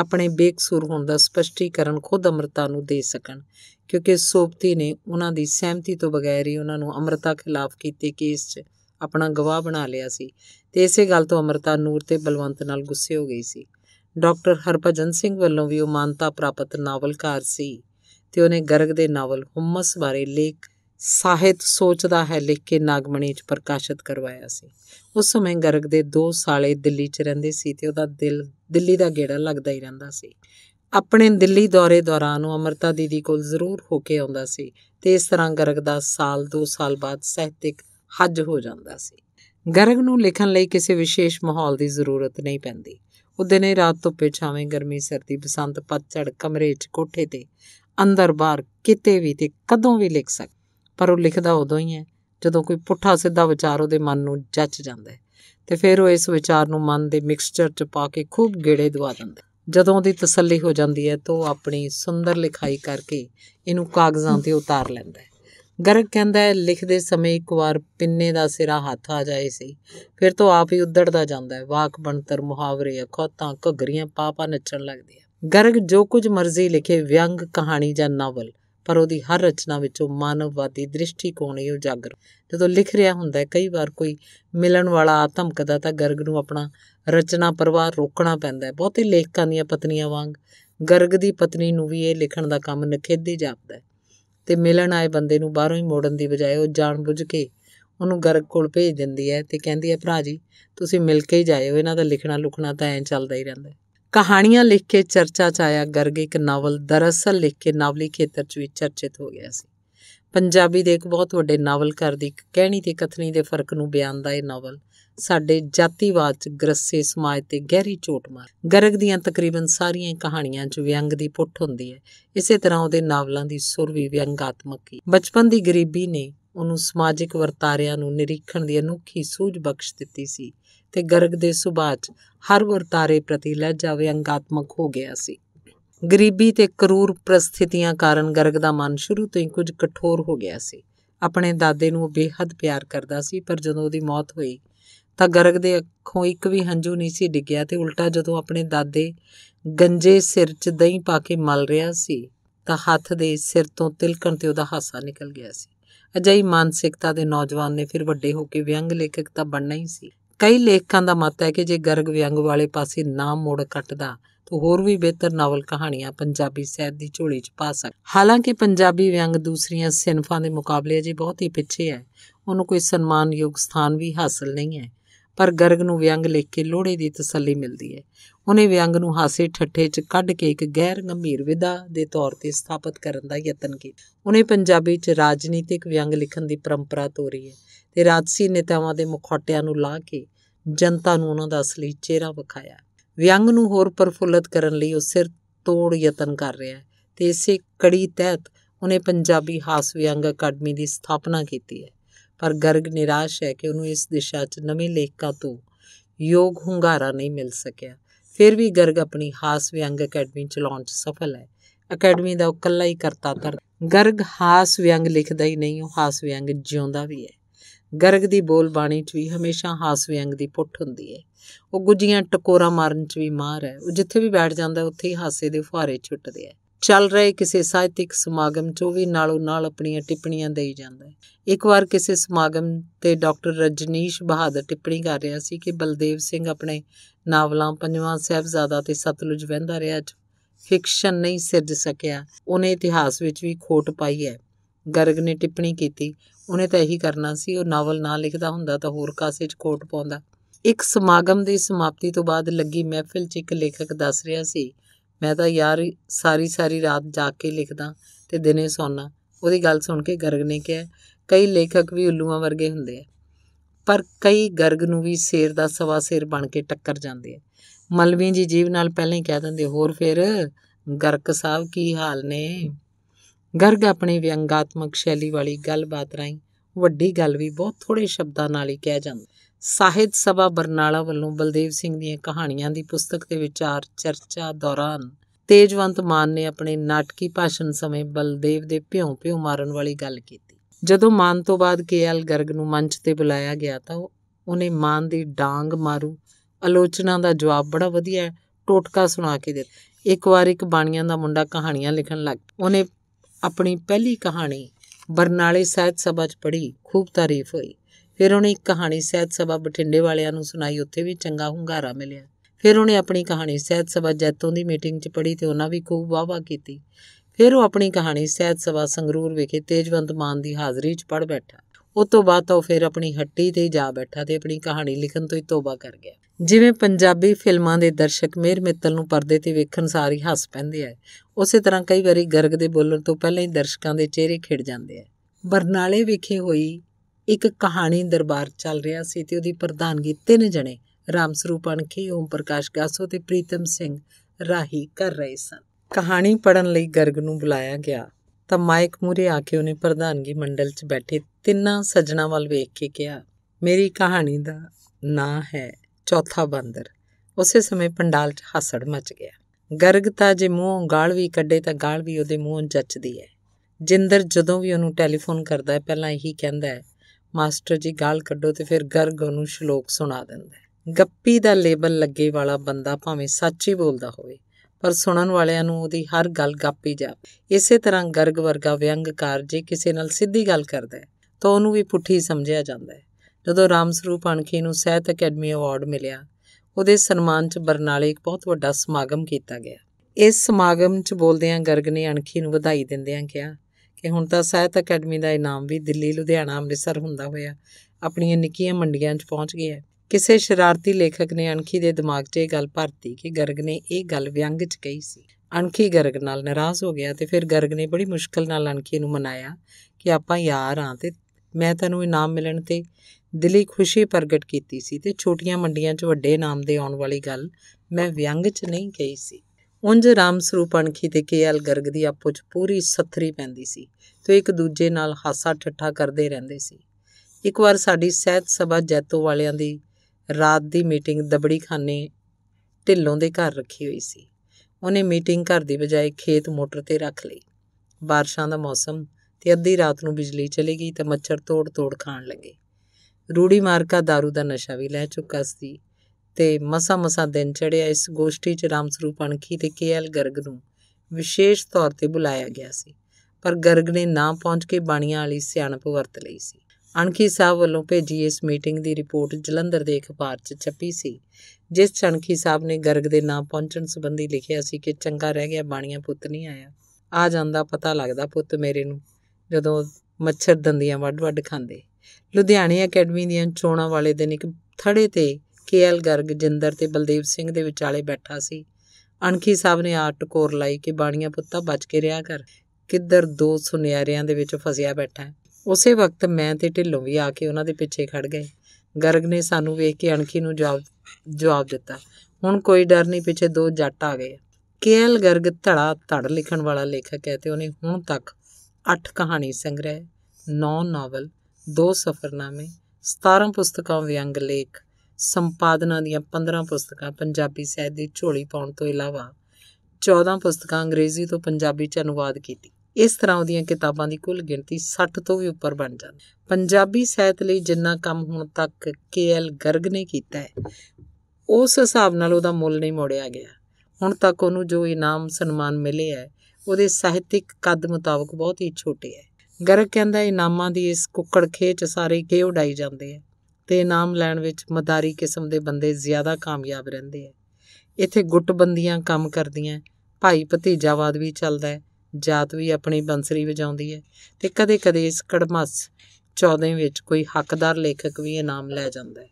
ਆਪਣੇ ਬੇਕਸੂਰ ਹੋਣ ਦਾ ਸਪਸ਼ਟੀਕਰਨ ਖੁਦ ਅਮ੍ਰਿਤਾ ਨੂੰ ਦੇ ਸਕਣ ਕਿਉਂਕਿ ਸੋਪਤੀ ਨੇ ਉਹਨਾਂ ਦੀ ਸਹਿਮਤੀ ਤੋਂ ਬਗੈਰ ਹੀ ਉਹਨਾਂ ਨੂੰ ਅਮ੍ਰਿਤਾ ਖਿਲਾਫ ਕੀਤੇ ਕੇਸ 'ਚ ਆਪਣਾ ਗਵਾਹ ਬਣਾ ਲਿਆ ਸੀ ਤੇ ਇਸੇ ਗੱਲ ਤੋਂ ਅਮ੍ਰਿਤਾ ਨੂਰ ਤੇ ਬਲਵੰਤ ਨਾਲ ਗੁੱਸੇ ਹੋ ਗਈ ਸੀ ਡਾਕਟਰ ਹਰਭਜਨ ਸਿੰਘ ਵੱਲੋਂ ਵੀ ਉਹ ਮਾਨਤਾ ਪ੍ਰਾਪਤ ਨਾਵਲਕਾਰ ਸੀ ਤੇ ਉਹਨੇ ਗਰਗ ਦੇ ਨਾਵਲ ਹੁਮਸ ਬਾਰੇ ਲੇਖ ਸਾਹਿਤ ਸੋਚਦਾ ਹੈ ਲਿਖ ਕੇ ਨਾਗਮਣੀ 'ਚ ਪ੍ਰਕਾਸ਼ਿਤ ਕਰਵਾਇਆ ਸੀ ਉਸ ਸਮੇਂ ਗਰਗ ਦੇ 2 ਸਾਲੇ ਦਿੱਲੀ 'ਚ ਰਹਿੰਦੇ ਸੀ ਤੇ ਉਹਦਾ ਦਿਲ ਦਿੱਲੀ ਦਾ ਗੇੜਾ ਲੱਗਦਾ ਹੀ ਰਹਿੰਦਾ ਸੀ ਆਪਣੇ ਦਿੱਲੀ ਦੌਰੇ ਦੌਰਾਨ ਉਹ ਅਮਰਤਾ ਦੀਦੀ ਕੋਲ ਜ਼ਰੂਰ ਹੋ ਕੇ ਆਉਂਦਾ ਸੀ ਤੇ ਇਸ ਤਰ੍ਹਾਂ ਗਰਗ ਦਾ ਸਾਲ 2 ਸਾਲ ਬਾਅਦ ਸਹਿਤਿਕ ਹੱਜ ਹੋ ਜਾਂਦਾ ਸੀ ਗਰਗ ਨੂੰ ਲਿਖਣ ਲਈ ਕਿਸੇ ਵਿਸ਼ੇਸ਼ ਮਾਹੌਲ ਦੀ ਜ਼ਰੂਰਤ ਨਹੀਂ ਪੈਂਦੀ ਉਹ ਦਿਨੇ ਰਾਤ ਧੁੱਪੇ ਛਾਵੇਂ ਗਰਮੀ ਸਰਦੀ ਬਸੰਤ ਪਤਝੜ ਕਮਰੇ 'ਚ ਕੋਠੇ ਤੇ ਅੰਦਰ ਬਾਹਰ ਕਿਤੇ ਵੀ ਤੇ ਕਦੋਂ ਵੀ ਲਿਖ ਸਕਦਾ ਪਰ ਉਹ ਲਿਖਦਾ ਉਦੋਂ ਹੀ ਹੈ ਜਦੋਂ ਕੋਈ ਪੁੱਠਾ ਸਿੱਧਾ ਵਿਚਾਰ ਉਹਦੇ ਮਨ ਨੂੰ ਜੱਚ ਜਾਂਦਾ ਹੈ ਤੇ ਫਿਰ ਉਹ ਇਸ ਵਿਚਾਰ ਨੂੰ ਮਨ ਦੇ ਮਿਕਸਚਰ 'ਚ ਪਾ ਕੇ ਖੂਬ ਗੇੜੇ ਦਵਾ ਦਿੰਦਾ ਜਦੋਂ ਉਹਦੀ ਤਸੱਲੀ ਹੋ ਜਾਂਦੀ ਹੈ ਤਾਂ ਉਹ ਆਪਣੀ ਸੁੰਦਰ ਲਿਖਾਈ ਕਰਕੇ ਇਹਨੂੰ ਕਾਗਜ਼ਾਂ ਤੇ ਉਤਾਰ ਲੈਂਦਾ ਹੈ ਗਰਗ ਕਹਿੰਦਾ ਹੈ ਲਿਖਦੇ ਸਮੇਂ ਇੱਕ ਵਾਰ ਪਿੰਨੇ ਦਾ ਸਿਰਾ ਹੱਥ ਆ ਜਾਏ ਸੀ ਫਿਰ ਤਾਂ ਆਪ ਹੀ ਉੱਧੜਦਾ ਜਾਂਦਾ ਹੈ ਵਾਕ ਬਣਤਰ ਮੁਹਾਵਰੇ ਅਖੋਤਾਂ ਘਗਰੀਆਂ ਪਾਪਾ ਨੱਚਣ ਲੱਗਦੀਆਂ ਗਰਗ ਜੋ ਕੁਝ ਮਰਜ਼ੀ ਲਿਖੇ ਵਿਅੰਗ ਕਹਾਣੀ ਜਾਂ ਨਾਵਲ ਪਰ ਉਹਦੀ ਹਰ ਰਚਨਾ ਵਿੱਚੋਂ ਮਾਨਵਵਾਦੀ ਦ੍ਰਿਸ਼ਟੀਕੋਣ ਹੀ ਉਜਾਗਰ ਜਦੋਂ ਲਿਖ ਰਿਹਾ ਹੁੰਦਾ ਕਈ ਵਾਰ ਕੋਈ ਮਿਲਣ ਵਾਲਾ ਆਤਮਕਦਾ ਧਮਕਦਾ ਤਾਂ ਗਰਗ ਨੂੰ ਆਪਣਾ ਰਚਨਾ ਪਰਵਾਹ ਰੋਕਣਾ ਪੈਂਦਾ ਹੈ ਬਹੁਤੇ ਲੇਖਕਾਂ ਦੀਆਂ ਪਤਨੀਆਂ ਵਾਂਗ ਗਰਗ ਦੀ ਪਤਨੀ ਨੂੰ ਵੀ ਇਹ ਲਿਖਣ ਦਾ ਕੰਮ ਨਖੇਦੀ ਜਾਂਦਾ ਹੈ ਤੇ ਮਿਲਣ ਆਏ ਬੰਦੇ ਨੂੰ ਬਾਹਰੋਂ ਹੀ ਮੋੜਨ ਦੀ ਬਜਾਏ ਉਹ ਜਾਣ ਬੁੱਝ ਕੇ ਉਹਨੂੰ ਗਰਗ ਕੋਲ ਭੇਜ ਦਿੰਦੀ ਹੈ ਤੇ ਕਹਿੰਦੀ ਹੈ ਭਰਾ ਜੀ ਤੁਸੀਂ ਮਿਲ ਕੇ ਹੀ ਜਾਇਓ ਇਹਨਾਂ ਦਾ ਲਿਖਣਾ ਲੁਖਣਾ ਤਾਂ ਐਂ ਚੱਲਦਾ ਹੀ ਰਹਿੰਦਾ ਹੈ ਕਹਾਣੀਆਂ ਲਿਖ ਕੇ ਚਰਚਾ ਚ ਆਇਆ ਗਰਗ ਇੱਕ ਨਾਵਲ ਦਰਅਸਲ ਲਿਖ ਕੇ ਨਾਵਲੀ ਖੇਤਰ ਚ ਵੀ ਚਰਚਿਤ ਹੋ ਗਿਆ ਸੀ ਪੰਜਾਬੀ ਦੇ ਇੱਕ ਬਹੁਤ ਵੱਡੇ ਨਾਵਲਕਾਰ ਦੀ ਕਹਿਣੀ ਤੇ ਕਥਨੀ ਦੇ ਫਰਕ ਨੂੰ ਬਿਆਨਦਾ ਇਹ ਨਾਵਲ ਸਾਡੇ ਜਾਤੀਵਾਦ ਚ ਗਰਸੇ ਸਮਾਜ ਤੇ ਗਹਿਰੀ ਚੋਟ ਮਾਰ ਗਰਗ ਦੀਆਂ ਤਕਰੀਬਨ ਸਾਰੀਆਂ ਕਹਾਣੀਆਂ ਚ ਵਿਅੰਗ ਦੀ ਪੁੱਠ ਹੁੰਦੀ ਹੈ ਇਸੇ ਤਰ੍ਹਾਂ ਉਹਦੇ ਨਾਵਲਾਂ ਦੀ ਸੁਰ ਵੀ ਵਿਅੰਗਾਤਮਕ ਹੀ ਬਚਪਨ ਦੀ ਗਰੀਬੀ ਨੇ ਉਹਨੂੰ ਸਮਾਜਿਕ ਵਰਤਾਰਿਆਂ ਨੂੰ ਨਿਰੀਖਣ ਦੀ ਅਨੋਖੀ ਸੂਝ ਬਖਸ਼ ਦਿੱਤੀ ਸੀ ਤੇ ਗਰਗ ਦੇ ਸੁਭਾਅ 'ਚ ਹਰ ਵਰਤਾਰੇ ਪ੍ਰਤੀ ਲੱਜਾ ਵਿਅੰਗਾਤਮਕ ਹੋ ਗਿਆ ਸੀ ਗਰੀਬੀ ਤੇ ਕਰੂਰ ਪ੍ਰਸਥਿਤੀਆਂ ਕਾਰਨ ਗਰਗ ਦਾ ਮਨ ਸ਼ੁਰੂ ਤੋਂ ਹੀ ਕੁਝ ਕਠੋਰ ਹੋ ਗਿਆ ਸੀ ਆਪਣੇ ਦਾਦੇ ਨੂੰ ਬੇਹੱਦ ਪਿਆਰ ਕਰਦਾ ਸੀ ਪਰ ਜਦੋਂ ਉਹਦੀ ਮੌਤ ਹੋਈ ਤਾਂ ਗਰਗ ਦੇ ਅੱਖੋਂ ਇੱਕ ਵੀ ਹੰਝੂ ਨਹੀਂ ਸੀ ਡਿੱਗਿਆ ਤੇ ਉਲਟਾ ਜਦੋਂ ਆਪਣੇ ਦਾਦੇ ਗੰਜੇ ਸਿਰ 'ਚ ਦਹੀਂ ਪਾ ਕੇ ਮਲ ਰਿਹਾ ਸੀ ਤਾਂ ਹੱਥ ਦੇ ਸਿਰ ਤੋਂ ਤਿਲਕਣ ਤੇ ਉਹਦਾ ਹਾਸਾ ਨਿਕਲ ਗਿਆ ਸੀ ਅਜਿਹੀ ਮਾਨਸਿਕਤਾ ਦੇ ਨੌਜਵਾਨ ਨੇ ਫਿਰ ਵੱਡੇ ਹੋ ਕੇ ਵਿਅੰਗ ਲੇਖਕ ਤਾਂ ਬਣਨਾ ਹੀ ਸੀ ਕਈ ਲੇਖਕਾਂ ਦਾ ਮਤ ਹੈ ਕਿ ਜੇ ਗਰਗ ਵਿਅੰਗ ਵਾਲੇ ਪਾਸੇ ਨਾ ਮੋੜ ਕੱਟਦਾ ਤਾਂ ਹੋਰ ਵੀ ਬਿਹਤਰ ਨਾਵਲ ਕਹਾਣੀਆਂ ਪੰਜਾਬੀ ਸਾਹਿਤ ਦੀ ਝੋਲੀ 'ਚ ਪਾ ਸਕ ਹਾਲਾਂਕਿ ਪੰਜਾਬੀ ਵਿਅੰਗ ਦੂਸਰੀਆਂ ਸਿਨਫਾਂ ਦੇ ਮੁਕਾਬਲੇ ਅਜੇ ਬਹੁਤ ਹੀ ਪਿੱਛੇ ਹੈ ਉਹਨੂੰ ਕੋਈ ਸਨਮਾਨਯੋਗ ਸਥਾਨ ਵੀ ਹਾਸਲ ਨਹੀਂ ਹੈ ਪਰ ਗਰਗ ਨੂੰ ਵਿਅੰਗ ਲਿਖ ਕੇ ਲੋੜੇ ਦੀ ਤਸੱਲੀ ਮਿਲਦੀ ਹੈ ਉਹਨੇ ਵਿਅੰਗ ਨੂੰ ਹਾਸੇ ਠੱਠੇ 'ਚ ਕੱਢ ਕੇ ਇੱਕ ਗੈਰ ਗੰਭੀਰ ਵਿਧਾ ਦੇ ਤੌਰ ਤੇ ਸਥਾਪਿਤ ਕਰਨ ਦਾ ਯਤਨ ਕੀਤਾ ਉਹਨੇ ਪੰਜਾਬੀ 'ਚ ਰਾਜਨੀਤਿਕ ਵਿਅੰਗ ਲਿਖਣ ਦੀ ਪਰੰਪਰਾ ਤੋਰੀ ਹੈ ਤੇ ਰਾਜਸੀ ਨੇਤਾਵਾਂ ਦੇ ਮੁਖੌਟਿਆਂ ਨੂੰ ਲਾ ਕੇ ਜਨਤਾ ਨੂੰ ਉਹਨਾਂ ਦਾ ਅਸਲੀ ਚਿਹਰਾ ਵਿਖਾਇਆ ਵਿਅੰਗ ਨੂੰ ਹੋਰ ਪਰਫੁੱਲਤ ਕਰਨ ਲਈ ਉਹ ਸਿਰ ਤੋੜ ਯਤਨ ਕਰ ਰਿਹਾ ਹੈ ਤੇ ਇਸੇ ਕੜੀ ਤਹਿਤ ਉਹਨੇ ਪੰਜਾਬੀ ਹਾਸ ਵਿਅੰਗ ਅਕੈਡਮੀ ਦੀ ਸਥਾਪਨਾ ਕੀਤੀ ਹੈ ਪਰ ਗਰਗ ਨਿਰਾਸ਼ ਹੈ ਕਿ ਉਹਨੂੰ ਇਸ ਦਿਸ਼ਾ 'ਚ ਨਵੇਂ ਲੇਖਕਾਂ ਤੋਂ ਯੋਗ ਹੁੰਗਾਰਾ ਨਹੀਂ ਮਿਲ ਸਕਿਆ ਫਿਰ ਵੀ ਗਰਗ ਆਪਣੀ ਹਾਸ ਵਿਅੰਗ ਅਕੈਡਮੀ ਚਲਾਉਣ 'ਚ ਸਫਲ ਹੈ ਅਕੈਡਮੀ ਦਾ ਉਹ ਇਕੱਲਾ ਹੀ ਕਰਤਾ ਤਰ ਗਰਗ ਹਾਸ ਵਿਅੰਗ ਲਿਖਦਾ ਹੀ ਨਹੀਂ ਉਹ ਹਾਸ ਵਿਅੰਗ ਜਿਉਂਦਾ ਵੀ ਹੈ ਗਰਗ ਦੀ ਬੋਲ ਬਾਣੀ 'ਚ ਵੀ ਹਮੇਸ਼ਾ ਹਾਸ ਵਿਅੰਗ ਦੀ ਪੁੱਠ ਹੁੰਦੀ ਹੈ ਉਹ ਗੁੱਜੀਆਂ ਟਕੋਰਾ ਮਾਰਨ 'ਚ ਵੀ ਮਾਹਰ ਹੈ ਉਹ ਜਿੱਥੇ ਵੀ ਬੈਠ ਜਾਂਦਾ ਉੱਥੇ ਹੀ ਹਾਸੇ ਦੇ ਫੁਹਾਰੇ ਛੁੱਟਦੇ ਆ ਚੱਲ ਰਹੇ ਕਿਸੇ ਸਾਹਿਤਿਕ ਸਮਾਗਮ 'ਚ ਉਹ ਵੀ ਨਾਲੋਂ ਨਾਲ ਆਪਣੀਆਂ ਟਿੱਪਣੀਆਂ ਦੇਈ ਜਾਂਦਾ ਇੱਕ ਵਾਰ ਕਿਸੇ ਸਮਾਗਮ ਤੇ ਡਾਕਟਰ ਰਜਨੀਸ਼ ਬਹਾਦਰ ਟਿੱਪਣੀ ਕਰ ਰਿਹਾ ਸੀ ਕਿ ਬਲਦੇਵ ਸਿੰਘ ਆਪਣੇ ਨਾਵਲਾਂ ਪੰਜਵਾਂ ਜ਼ਿਆਦਾ ਤੇ ਸਤਲੁਜ ਵਹਿੰਦਾ ਰਿਹਾ 'ਚ ਫਿਕਸ਼ਨ ਨਹੀਂ ਸਿਰਜ ਸਕਿਆ ਉਹਨੇ ਇਤਿਹਾਸ ਵਿੱਚ ਵੀ ਖੋਟ ਪਾਈ ਹੈ ਗਰਗ ਨੇ ਟਿੱਪਣੀ ਕੀਤੀ ਉਹਨੇ ਤਾਂ ਇਹੀ ਕਰਨਾ ਸੀ ਉਹ ਨਾਵਲ ਨਾ ਲਿਖਦਾ ਹੁੰਦਾ ਤਾਂ ਹੋਰ ਕਾਸੇ 'ਚ ਕੋਟ ਪਾਉਂਦਾ ਇੱਕ ਸਮਾਗਮ ਦੀ ਸਮਾਪਤੀ ਤੋਂ ਬਾਅਦ ਲੱਗੀ ਮਹਿਫਿਲ 'ਚ ਇੱਕ ਲੇਖਕ ਦੱਸ ਰਿਹਾ ਸੀ ਮੈਂ ਤਾਂ ਯਾਰ ਸਾਰੀ ਸਾਰੀ ਰਾਤ ਜਾ ਕੇ ਲਿਖਦਾ ਤੇ ਦਿਨੇ ਸੌਣਾ ਉਹਦੀ ਗੱਲ ਸੁਣ ਕੇ ਗਰਗ ਨੇ ਕਿਹਾ ਕਈ ਲੇਖਕ ਵੀ ਉੱਲੂਆਂ ਵਰਗੇ ਹੁੰਦੇ ਆ ਪਰ ਕਈ ਗਰਗ ਨੂੰ ਵੀ ਸ਼ੇਰ ਦਾ ਸਵਾ ਸ਼ੇਰ ਬਣ ਕੇ ਟੱਕਰ ਜਾਂਦੇ ਆ ਮਲਵੀ ਜੀ ਜੀਵ ਨਾਲ ਪਹਿਲਾਂ ਹੀ ਕਹਿ ਦਿੰਦੇ ਹੋਰ ਫਿਰ ਗਰਕ ਸਾਹਿਬ ਕੀ ਹਾਲ ਨੇ ਗਰਗ ਆਪਣੀ ਵਿਅੰਗਾਤਮਕ ਸ਼ੈਲੀ ਵਾਲੀ ਗੱਲਬਾਤ ਰਾਹੀਂ ਵੱਡੀ ਗੱਲ ਵੀ ਬਹੁਤ ਥੋੜੇ ਸ਼ਬਦਾਂ ਨਾਲ ਹੀ ਕਹਿ ਜਾਂਦਾ ਸਾਹਿਤ ਸਭਾ ਬਰਨਾਲਾ ਵੱਲੋਂ ਬਲਦੇਵ ਸਿੰਘ ਦੀਆਂ ਕਹਾਣੀਆਂ ਦੀ ਪੁਸਤਕ ਦੇ ਵਿਚਾਰ ਚਰਚਾ ਦੌਰਾਨ ਤੇਜਵੰਤ ਮਾਨ ਨੇ ਆਪਣੇ ਨਾਟਕੀ ਭਾਸ਼ਣ ਸਮੇਂ ਬਲਦੇਵ ਦੇ ਭਿਉਂ-ਭਿਉਂ ਮਾਰਨ ਵਾਲੀ ਗੱਲ ਕੀਤੀ ਜਦੋਂ ਮਾਨ ਤੋਂ ਬਾਅਦ ਕੇਐਲ ਗਰਗ ਨੂੰ ਮੰਚ ਤੇ ਬੁਲਾਇਆ ਗਿਆ ਤਾਂ ਉਹਨੇ ਮਾਨ ਦੀ ਡਾਂਗ ਮਾਰੂ ਆਲੋਚਨਾ ਦਾ ਜਵਾਬ ਬੜਾ ਵਧੀਆ ਟੋਟਕਾ ਸੁਣਾ ਕੇ ਦਿੱਤਾ ਇੱਕ ਵਾਰ ਇੱਕ ਬਾਣੀਆਂ ਦਾ ਮੁੰਡਾ ਕਹਾਣੀਆਂ ਲਿਖਣ ਲੱਗ ਉਹਨੇ ਆਪਣੀ ਪਹਿਲੀ ਕਹਾਣੀ ਬਰਨਾਲੇ ਸਾਹਿਤ ਸਭਾ 'ਚ ਪੜ੍ਹੀ ਖੂਬ ਤਾਰੀਫ ਹੋਈ ਫਿਰ ਉਹਨੇ ਇੱਕ ਕਹਾਣੀ ਸਾਹਿਤ ਸਭਾ ਬਠਿੰਡੇ ਵਾਲਿਆਂ ਨੂੰ ਸੁਣਾਈ ਉੱਥੇ ਵੀ ਚੰਗਾ ਹੁੰਗਾਰਾ ਮਿਲਿਆ ਫਿਰ ਉਹਨੇ ਆਪਣੀ ਕਹਾਣੀ ਸਹਿਤ ਸਭਾ ਜੈਤੋਂ ਦੀ ਮੀਟਿੰਗ 'ਚ ਪੜ੍ਹੀ ਤੇ ਉਹਨਾਂ ਵੀ ਖੂਬ ਵਾਹ-ਵਾਹ ਕੀਤੀ ਫਿਰ ਉਹ ਆਪਣੀ ਕਹਾਣੀ ਸਹਿਤ ਸਭਾ ਸੰਗਰੂਰ ਵਿਖੇ ਤੇਜਵੰਤ ਮਾਨ ਦੀ ਹਾਜ਼ਰੀ 'ਚ ਪੜ ਬੈਠਾ ਉਸ ਤੋਂ ਬਾਅਦ ਤਾਂ ਉਹ ਫਿਰ ਆਪਣੀ ਹੱਟੀ ਤੇ ਜਾ ਬੈਠਾ ਤੇ ਆਪਣੀ ਕਹਾਣੀ ਲਿਖਣ ਤੋਂ ਹੀ ਤੋਬਾ ਕਰ ਗਿਆ ਜਿਵੇਂ ਪੰਜਾਬੀ ਫਿਲਮਾਂ ਦੇ ਦਰਸ਼ਕ ਮੇਰ ਮਿੱਤਲ ਨੂੰ ਪਰਦੇ ਤੇ ਵੇਖਣ ਸਾਰੀ ਹੱਸ ਪੈਂਦੇ ਆ ਉਸੇ ਤਰ੍ਹਾਂ ਕਈ ਵਾਰੀ ਗਰਗ ਦੇ ਬੋਲਣ ਤੋਂ ਪਹਿਲਾਂ ਹੀ ਦਰਸ਼ਕਾਂ ਦੇ ਚਿਹਰੇ ਖਿੜ ਜਾਂਦੇ ਆ ਬਰਨਾਲੇ ਵਿਖੇ ਹੋਈ ਇੱਕ ਕਹਾਣੀ ਦਰਬਾਰ ਚੱਲ ਰਿਹਾ ਸੀ ਤੇ ਉਹਦੀ ਪ੍ਰਧਾਨਗੀ ਤਿੰਨ ਜਣੇ ਰਾਮ ਸਰੂਪ ਅਣਖੀ ਓਮ ਪ੍ਰਕਾਸ਼ ਗਾਸੋ ਤੇ ਪ੍ਰੀਤਮ ਸਿੰਘ ਰਾਹੀ ਕਰ ਰਹੇ ਸਨ ਕਹਾਣੀ ਪੜਨ ਲਈ ਗਰਗ ਨੂੰ ਬੁਲਾਇਆ ਗਿਆ ਤਾਂ ਮਾਈਕ ਮੂਰੇ ਆ ਕੇ ਉਹਨੇ ਪ੍ਰਧਾਨਗੀ ਮੰਡਲ 'ਚ ਬੈਠੇ ਤਿੰਨਾਂ ਸੱਜਣਾ ਵੱਲ ਵੇਖ ਕੇ ਕਿਹਾ ਮੇਰੀ ਕਹਾਣੀ ਦਾ ਨਾਂ ਹੈ ਚੌਥਾ ਬੰਦਰ ਉਸੇ ਸਮੇਂ ਪੰਡਾਲ 'ਚ ਹਾਸੜ ਮਚ ਗਿਆ ਗਰਗਤਾ ਜੇ ਮੂੰਹੋਂ ਗਾਲ ਵੀ ਕੱਢੇ ਤਾਂ ਗਾਲ ਵੀ ਉਹਦੇ ਮੂੰਹੋਂ ਜੱਚਦੀ ਹੈ ਜਿੰਦਰ ਜਦੋਂ ਵੀ ਉਹਨੂੰ ਟੈਲੀਫੋਨ ਕਰਦਾ ਹੈ ਪਹਿਲਾਂ ਇਹੀ ਕਹਿੰਦਾ ਹੈ ਮਾਸਟਰ ਜੀ ਗਾਲ ਕੱਢੋ ਤੇ ਫਿਰ ਗਰਗ ਉਹਨੂੰ ਸ਼ਲੋਕ ਸੁਣਾ ਦਿੰਦਾ ਹੈ ਗੱਪੀ ਦਾ ਲੇਬਲ ਲੱਗੇ ਵਾਲਾ ਬੰਦਾ ਭਾਵੇਂ ਸੱਚ ਹੀ ਬੋਲਦਾ ਹੋਵੇ ਪਰ ਸੁਣਨ ਵਾਲਿਆਂ ਨੂੰ ਉਹਦੀ ਹਰ ਗੱਲ ਗੱਪੀ ਜਾ ਇਸੇ ਤਰ੍ਹਾਂ ਗਰਗ ਵਰਗਾ ਵਿਅੰਗਕਾਰ ਜੇ ਕਿਸੇ ਨਾਲ ਸਿੱਧੀ ਗੱਲ ਕਰਦਾ ਹੈ ਤਾਂ ਉਹਨੂੰ ਵੀ ਪੁੱਠੀ ਸਮਝਿਆ ਜਾਂਦਾ ਹੈ ਜਦੋਂ ਰਾਮਸਰੂਪ ਅਣਖੀ ਨੂੰ ਸਹਿਤ ਅਕੈਡਮੀ ਅਵਾਰਡ ਮਿਲਿਆ ਉਹਦੇ ਸਨਮਾਨ 'ਚ ਬਰਨਾਲੇ ਇੱਕ ਬਹੁਤ ਵੱਡਾ ਸਮਾਗਮ ਕੀਤਾ ਗਿਆ ਇਸ ਸਮਾਗਮ 'ਚ ਬੋਲਦਿਆਂ ਗਰਗ ਨੇ ਅਣਖੀ ਨੂੰ ਵਧਾਈ ਦਿੰਦਿਆਂ ਕਿਹਾ ਕਿ ਹੁਣ ਤਾਂ ਸਾਹਿਤ ਅਕੈਡਮੀ ਦਾ ਇਨਾਮ ਵੀ ਦਿੱਲੀ ਲੁਧਿਆਣਾ ਅੰਮ੍ਰਿਤਸਰ ਹੁੰਦਾ ਹੋਇਆ ਆਪਣੀਆਂ ਨਿੱਕੀਆਂ ਮੰਡੀਆਂ 'ਚ ਪਹੁੰਚ ਗਿਆ ਹੈ ਕਿਸੇ ਸ਼ਰਾਰਤੀ ਲੇਖਕ ਨੇ ਅਣਖੀ ਦੇ ਦਿਮਾਗ 'ਚ ਇਹ ਗੱਲ ਭਰਤੀ ਕਿ ਗਰਗ ਨੇ ਇਹ ਗੱਲ ਵਿਅੰਗ 'ਚ ਕਹੀ ਸੀ ਅਣਖੀ ਗਰਗ ਨਾਲ ਨਾਰਾਜ਼ ਹੋ ਗਿਆ ਤੇ ਫਿਰ ਗਰਗ ਨੇ ਬੜੀ ਮੁਸ਼ਕਲ ਨਾਲ ਅਣਖੀ ਨੂੰ ਮਨਾਇਆ ਕਿ ਆਪਾਂ ਯਾਰ ਆ ਤੇ ਮੈਂ ਤੈਨੂੰ ਇਨਾਮ ਮਿਲਣ ਤੇ ਦਿਲੀ ਖੁਸ਼ੀ ਪ੍ਰਗਟ ਕੀਤੀ ਸੀ ਤੇ ਛੋਟੀਆਂ ਮੰਡੀਆਂ 'ਚ ਵੱਡੇ ਨਾਮ ਦੇ ਆਉਣ ਵਾਲੀ ਗੱਲ ਮੈਂ ਵਿਅੰਗ 'ਚ ਨਹੀਂ ਕਹੀ ਸੀ ਉੰਜ ਰਾਮ ਸਰੂਪ ਅਣਖੀ ਤੇ ਕੇਐਲ ਗਰਗ ਦੀ ਆਪੋ 'ਚ ਪੂਰੀ ਸੱਥਰੀ ਪੈਂਦੀ ਸੀ ਤੇ ਇੱਕ ਦੂਜੇ ਨਾਲ ਹਾਸਾ ਠੱਠਾ ਕਰਦੇ ਰਹਿੰਦੇ ਸੀ ਇੱਕ ਵਾਰ ਸਾਡੀ ਸਹਿਤ ਸਭਾ ਜੈਤੋ ਵਾਲਿਆਂ ਦੀ ਰਾਤ ਦੀ ਮੀਟਿੰਗ ਦਬੜੀ ਖਾਨੇ ਢਿੱਲੋਂ ਦੇ ਘਰ ਰੱਖੀ ਹੋਈ ਸੀ ਉਹਨੇ ਮੀਟਿੰਗ ਘਰ ਦੀ ਬਜਾਏ ਖੇਤ ਮੋਟਰ ਤੇ ਰੱਖ ਲਈ ਬਾਰਿਸ਼ਾਂ ਦਾ ਮੌਸਮ ਤੇ ਅੱਧੀ ਰਾਤ ਨੂੰ ਬਿਜਲੀ ਚਲੀ ਗਈ ਤੇ ਮੱਛਰ ਤੋੜ ਤੋੜ ਖਾਣ ਲੱਗੇ ਰੂੜੀ ਮਾਰਕਾ दारू ਦਾ ਨਸ਼ਾ ਵੀ ਲੈ ਚੁੱਕਾ ਸੀ ਤੇ ਮਸਾ ਮਸਾ ਦਿਨ ਚੜਿਆ ਇਸ ਗੋਸ਼ਟੀ 'ਚ ਰਾਮ ਸਰੂਪ ਅਣਖੀ ਤੇ ਕੇਐਲ ਗਰਗ ਨੂੰ ਵਿਸ਼ੇਸ਼ ਤੌਰ ਤੇ ਬੁਲਾਇਆ ਗਿਆ ਸੀ ਪਰ ਗਰਗ ਨੇ ਨਾ ਪਹੁੰਚ ਕੇ ਬਾਣੀਆਂ ਵਾਲੀ ਸਿਆਣਪ ਵਰਤ ਲਈ ਸੀ ਅਣਖੀ ਸਾਹਿਬ ਵੱਲੋਂ ਭੇਜੀ ਇਸ ਮੀਟਿੰਗ ਦੀ ਰਿਪੋਰਟ ਜਲੰਧਰ ਦੇ ਅਖਬਾਰ 'ਚ ਛਪੀ ਸੀ ਜਿਸ ਚਣਖੀ ਸਾਹਿਬ ਨੇ ਗਰਗ ਦੇ ਨਾ ਪਹੁੰਚਣ ਸੰਬੰਧੀ ਲਿਖਿਆ ਸੀ ਕਿ ਚੰਗਾ ਰਹਿ ਗਿਆ ਬਾਣੀਆਂ ਪੁੱਤ ਨਹੀਂ ਆਇਆ ਆ ਜਾਂਦਾ ਪਤਾ ਲੱਗਦਾ ਪੁੱਤ ਮੇਰੇ ਨੂੰ ਜਦੋਂ ਮੱਛਰ ਦੰਦੀਆਂ ਵੱਡ-ਵੱਡ ਖਾਂਦੇ ਲੁਧਿਆਣੇ ਅਕੈਡਮੀ ਦੀਆਂ ਚੋਣਾਂ ਵਾਲੇ ਦਿਨ ਇੱਕ ਥੜੇ ਤੇ ਕੇਐਲ ਗਰਗ ਜਿੰਦਰ ਤੇ ਬਲਦੇਵ ਸਿੰਘ ਦੇ ਵਿਚਾਲੇ ਬੈਠਾ ਸੀ ਅਣਖੀ ਸਾਹਿਬ ਨੇ ਆ ਟਕੋਰ ਲਾਈ ਕਿ ਬਾਣੀਆਂ ਪੁੱਤਾ ਬਚ ਕੇ ਰਿਹਾ ਕਰ ਕਿੱਧਰ ਦੋ ਸੁਨਿਆਰਿਆਂ ਦੇ ਵਿੱਚ ਫਸਿਆ ਬੈਠਾ ਹੈ ਉਸੇ ਵਕਤ ਮੈਂ ਤੇ ਢਿੱਲੋਂ ਵੀ ਆ ਕੇ ਉਹਨਾਂ ਦੇ ਪਿੱਛੇ ਖੜ ਗਏ ਗਰਗ ਨੇ ਸਾਨੂੰ ਵੇਖ ਕੇ ਅਣਖੀ ਨੂੰ ਜਵਾਬ ਜਵਾਬ ਦਿੱਤਾ ਹੁਣ ਕੋਈ ਡਰ ਨਹੀਂ ਪਿੱਛੇ ਦੋ ਜੱਟ ਆ ਗਏ ਕੇਐਲ ਗਰਗ ਧੜਾ ਧੜ ਲਿਖਣ ਵਾਲਾ ਲੇਖਕ ਹੈ ਤੇ ਉਹਨੇ ਹੁਣ ਤੱਕ 8 ਕਹਾਣੀ ਸੰਗ੍ਰਹਿ 9 ਨਾਵਲ ਦੋ ਸਫ਼ਰਨਾਮੇ 17 ਪੁਸਤਕਾਂ ਵਿਅੰਗ ਲੇਖ ਸੰਪਾਦਨਾ ਦੀਆਂ 15 ਪੁਸਤਕਾਂ ਪੰਜਾਬੀ ਸਾਹਿਤ ਦੀ ਝੋਲੀ ਪਾਉਣ ਤੋਂ ਇਲਾਵਾ 14 ਪੁਸਤਕਾਂ ਅੰਗਰੇਜ਼ੀ ਤੋਂ ਪੰਜਾਬੀ 'ਚ ਅਨੁਵਾਦ ਕੀਤੀ ਇਸ ਤਰ੍ਹਾਂ ਉਹਦੀਆਂ ਕਿਤਾਬਾਂ ਦੀ ਕੁੱਲ ਗਿਣਤੀ 60 ਤੋਂ ਵੀ ਉੱਪਰ ਬਣ ਜਾਂਦੀ ਪੰਜਾਬੀ ਸਾਹਿਤ ਲਈ ਜਿੰਨਾ ਕੰਮ ਹੁਣ ਤੱਕ ਕੇਐਲ ਗਰਗ ਨੇ ਕੀਤਾ ਹੈ ਉਸ ਹਿਸਾਬ ਨਾਲ ਉਹਦਾ ਮੁੱਲ ਨਹੀਂ ਮੋੜਿਆ ਗਿਆ ਹੁਣ ਤੱਕ ਉਹਨੂੰ ਜੋ ਇਨਾਮ ਸਨਮਾਨ ਮਿਲੇ ਹੈ ਉਹਦੇ ਸਾਹਿਤਿਕ ਕੱਦ ਮੁਤਾਬਕ ਬਹੁਤ ਹੀ ਛੋਟੇ ਹੈ ਗਰਗ ਕਹਿੰਦਾ ਇਨਾਮਾਂ ਦੀ ਇਸ ਕੁੱਕੜ ਖੇਚ ਸਾਰੇ ਕੇ ਉਡਾਈ ਜਾਂਦੇ ਆ ਤੇ ਇਨਾਮ ਲੈਣ ਵਿੱਚ ਮਦਾਰੀ ਕਿਸਮ ਦੇ ਬੰਦੇ ਜ਼ਿਆਦਾ ਕਾਮਯਾਬ ਰਹਿੰਦੇ ਆ ਇੱਥੇ ਗੁੱਟਬੰਦੀਆਂ ਕੰਮ ਕਰਦੀਆਂ ਭਾਈ ਭਤੀਜਾਵਾਦ ਵੀ ਚੱਲਦਾ ਹੈ ਜਾਤ ਵੀ ਆਪਣੀ ਬੰਸਰੀ ਵਜਾਉਂਦੀ ਹੈ ਤੇ ਕਦੇ-ਕਦੇ ਇਸ ਕੜਮਸ 14 ਵਿੱਚ ਕੋਈ ਹੱਕਦਾਰ ਲੇਖਕ ਵੀ ਇਨਾਮ ਲੈ ਜਾਂਦਾ ਹੈ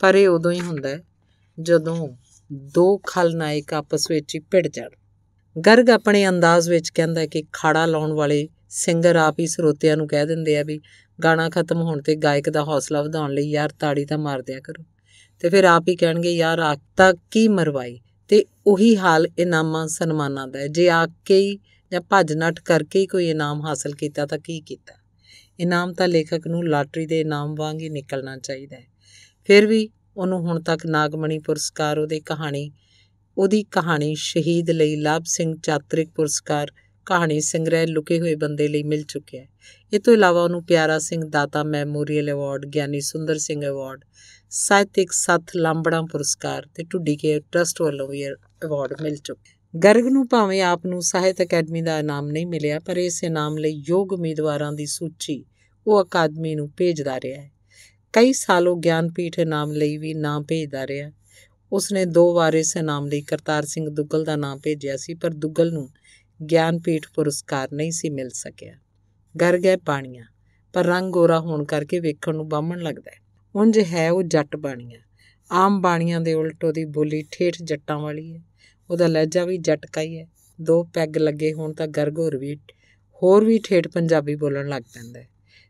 ਪਰ ਇਹ ਉਦੋਂ ਹੀ ਹੁੰਦਾ ਹੈ ਜਦੋਂ ਦੋ ਖਲਨਾਇਕ ਆਪਸ ਵਿੱਚ ਹੀ ਭਿੜ ਜਾਣ ਗਰਗ ਆਪਣੇ ਅੰਦਾਜ਼ ਵਿੱਚ ਕਹਿੰਦਾ ਕਿ ਖਾੜਾ ਲਾਉਣ ਵਾਲੇ ਸਿੰਗਰ ਆਪ ਹੀ ਸਰੋਤਿਆਂ ਨੂੰ ਕਹਿ ਦਿੰਦੇ ਆ ਵੀ ਗਾਣਾ ਖਤਮ ਹੋਣ ਤੇ ਗਾਇਕ ਦਾ ਹੌਸਲਾ ਵਧਾਉਣ ਲਈ ਯਾਰ ਤਾੜੀ ਤਾਂ ਮਾਰ ਦਿਆ ਕਰੋ ਤੇ ਫਿਰ ਆਪ ਹੀ ਕਹਿਣਗੇ ਯਾਰ ਆਖ ਤਾਂ ਕੀ ਮਰਵਾਈ ਤੇ ਉਹੀ ਹਾਲ ਇਨਾਮਾਂ ਸਨਮਾਨਾਂ ਦਾ ਜੇ ਆਖ ਕੇ ਹੀ ਜਾਂ ਭੱਜ ਨੱਟ ਕਰਕੇ ਹੀ ਕੋਈ ਇਨਾਮ ਹਾਸਲ ਕੀਤਾ ਤਾਂ ਕੀ ਕੀਤਾ ਇਨਾਮ ਤਾਂ ਲੇਖਕ ਨੂੰ ਲਾਟਰੀ ਦੇ ਇਨਾਮ ਵਾਂਗ ਹੀ ਨਿਕਲਣਾ ਚਾਹੀਦਾ ਹੈ ਫਿਰ ਵੀ ਉਹਨੂੰ ਹੁਣ ਤੱਕ ਨਾਗਮਣੀ ਪੁਰਸਕਾਰ ਉਹਦੇ ਕਹਾਣੀ ਉਹਦੀ ਕਹਾਣੀ ਸ਼ਹੀਦ ਲਈ ਲਾਭ ਸਿੰਘ ਚਾਤ੍ਰਿਕ ਪੁਰਸਕਾਰ ਕਹਾਣੀ ਸੰਗ੍ਰਹਿ ਲੁਕੇ ਹੋਏ ਬੰਦੇ ਲਈ ਮਿਲ ਚੁੱਕਿਆ ਹੈ ਇਹ ਤੋਂ ਇਲਾਵਾ ਉਹਨੂੰ Piara Singh Data memorial award Giani Sundar Singh award ਸਾਹਿਤਿਕ ਸੱਤ ਲਾਂਬੜਾ ਪੁਰਸਕਾਰ ਤੇ ਟੁੱਡੀ ਕੇ ਟਰਸਟ ਵੱਲੋਂ ਵੀ ਅਵਾਰਡ ਮਿਲ ਚੁੱਕਿਆ ਗਰਗ ਨੂੰ ਭਾਵੇਂ ਆਪ ਨੂੰ ਸਾਹਿਤ ਅਕੈਡਮੀ ਦਾ ਇਨਾਮ ਨਹੀਂ ਮਿਲਿਆ ਪਰ ਇਸ ਇਨਾਮ ਲਈ ਯੋਗ ਉਮੀਦਵਾਰਾਂ ਦੀ ਸੂਚੀ ਉਹ ਅਕਾਦਮੀ ਨੂੰ ਭੇਜਦਾ ਰਿਹਾ ਹੈ ਕਈ ਸਾਲੋਂ ਗਿਆਨਪੀਠ ਇਨਾਮ ਲਈ ਵੀ ਨਾਮ ਭੇਜਦਾ ਰਿਹਾ ਉਸਨੇ ਦੋ ਵਾਰ ਇਸ ਇਨਾਮ ਲਈ ਕਰਤਾਰ ਸਿੰਘ ਦੁੱਗਲ ਦਾ ਨਾਮ ਭੇਜਿਆ ਸੀ ਪਰ ਦੁੱਗਲ ਨੂੰ ਗਿਆਨਪੀਠ ਪੁਰਸਕਾਰ ਨਹੀਂ ਸੀ ਮਿਲ ਸਕਿਆ ਗਰ ਗਏ ਪਾਣੀਆਂ ਪਰ ਰੰਗ ਗੋਰਾ ਹੋਣ ਕਰਕੇ ਵੇਖਣ ਨੂੰ ਬਾਹਮਣ ਲੱਗਦਾ ਉੰਜ ਹੈ ਉਹ ਜੱਟ ਬਾਣੀਆਂ ਆਮ ਬਾਣੀਆਂ ਦੇ ਉਲਟ ਉਹਦੀ ਬੋਲੀ ਠੇਠ ਜੱਟਾਂ ਵਾਲੀ ਹੈ ਉਹਦਾ ਲਹਿਜਾ ਵੀ ਜੱਟਕਾ ਹੀ ਹੈ ਦੋ ਪੈਗ ਲੱਗੇ ਹੋਣ ਤਾਂ ਗਰਗੋਰ ਵੀ ਹੋਰ ਵੀ ਠੇਠ ਪੰਜਾਬੀ ਬੋਲਣ ਲੱਗ ਪੈਂਦਾ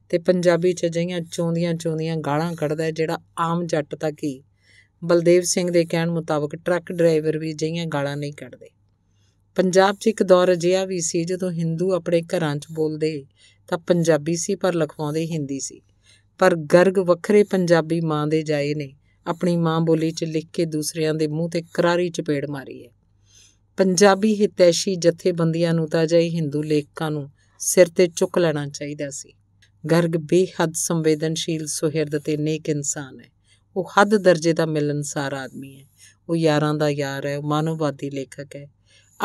ਤੇ ਪੰਜਾਬੀ ਚ ਜਈਆਂ ਚੋਂਦੀਆਂ ਚੋਂਦੀਆਂ ਗਾਲਾਂ ਕੱਢਦਾ ਜਿਹੜਾ ਆਮ ਜੱਟ ਤਾਂ ਕੀ ਬਲਦੇਵ ਸਿੰਘ ਦੇ ਕਹਿਣ ਮੁਤਾਬਕ ਟਰੱਕ ਡਰਾਈਵਰ ਵੀ ਜਈਆਂ ਗਾਲਾਂ ਨਹੀਂ ਕੱਢਦੇ ਪੰਜਾਬ 'ਚ ਇੱਕ ਦੌਰ ਅਜਿਹਾ ਵੀ ਸੀ ਜਦੋਂ ਹਿੰਦੂ ਆਪਣੇ ਘਰਾਂ 'ਚ ਬੋਲਦੇ ਤਾਂ ਪੰਜਾਬੀ ਸੀ ਪਰ ਲਿਖਵਾਉਂਦੇ ਹਿੰਦੀ ਸੀ ਪਰ ਗਰਗ ਵੱਖਰੇ ਪੰਜਾਬੀ ਮਾਂ ਦੇ ਜਾਏ ਨੇ ਆਪਣੀ ਮਾਂ ਬੋਲੀ 'ਚ ਲਿਖ ਕੇ ਦੂਸਰਿਆਂ ਦੇ ਮੂੰਹ ਤੇ ਕਰਾਰੀ ਚਪੇੜ ਮਾਰੀ ਹੈ ਪੰਜਾਬੀ ਹਿਤੈਸ਼ੀ ਜਥੇਬੰਦੀਆਂ ਨੂੰ ਤਾਂ ਜਾਈ ਹਿੰਦੂ ਲੇਖਕਾਂ ਨੂੰ ਸਿਰ ਤੇ ਚੁੱਕ ਲੈਣਾ ਚਾਹੀਦਾ ਸੀ ਗਰਗ ਬੇਹੱਦ ਸੰਵੇਦਨਸ਼ੀਲ ਸੁਹਿਰਦ ਤੇ ਨੇਕ ਇਨਸਾਨ ਹੈ ਉਹ ਹੱਦ ਦਰਜੇ ਦਾ ਮਿਲਨਸਾਰ ਆਦਮੀ ਹੈ ਉਹ ਯਾਰਾਂ ਦਾ ਯਾਰ ਹੈ ਮਾਨਵਵਾਦੀ ਲੇਖਕ ਹੈ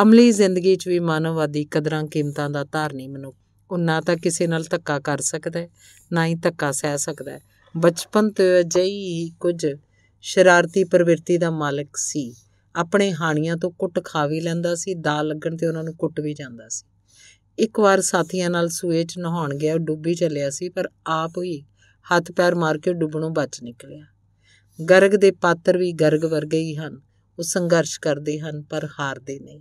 ਅਮਲੀ ਜ਼ਿੰਦਗੀ 'ਚ ਵੀ ਮਾਨਵਵਾਦੀ ਕਦਰਾਂ ਕੀਮਤਾਂ ਦਾ ਧਾਰਨੀ ਮਨੁੱਖ ਉਹ ਨਾ ਤਾਂ ਕਿਸੇ ਨਾਲ ਧੱਕਾ ਕਰ ਸਕਦਾ ਹੈ ਨਾ ਹੀ ਧੱਕਾ ਸਹਿ ਸਕਦਾ ਹੈ ਬਚਪਨ ਤੋਂ ਅਜਿਹੀ ਕੁਝ ਸ਼ਰਾਰਤੀ ਪ੍ਰਵਿਰਤੀ ਦਾ ਮਾਲਕ ਸੀ ਆਪਣੇ ਹਾਣੀਆਂ ਤੋਂ ਕੁੱਟ ਖਾ ਵੀ ਲੈਂਦਾ ਸੀ ਦਾ ਲੱਗਣ ਤੇ ਉਹਨਾਂ ਨੂੰ ਕੁੱਟ ਵੀ ਜਾਂਦਾ ਸੀ ਇੱਕ ਵਾਰ ਸਾਥੀਆਂ ਨਾਲ ਸੂਏ 'ਚ ਨਹਾਉਣ ਗਿਆ ਉਹ ਡੁੱਬੀ ਚੱਲਿਆ ਸੀ ਪਰ ਆਪ ਹੀ ਹੱਥ ਪੈਰ ਮਾਰ ਕੇ ਡੁੱਬਣੋਂ ਬਚ ਨਿਕਲਿਆ ਗਰਗ ਦੇ ਪਾਤਰ ਵੀ ਗਰਗ ਵਰਗੇ ਹੀ ਹਨ ਉਹ ਸੰਘਰਸ਼ ਕਰਦੇ ਹਨ ਪਰ ਹਾਰਦੇ ਨਹੀਂ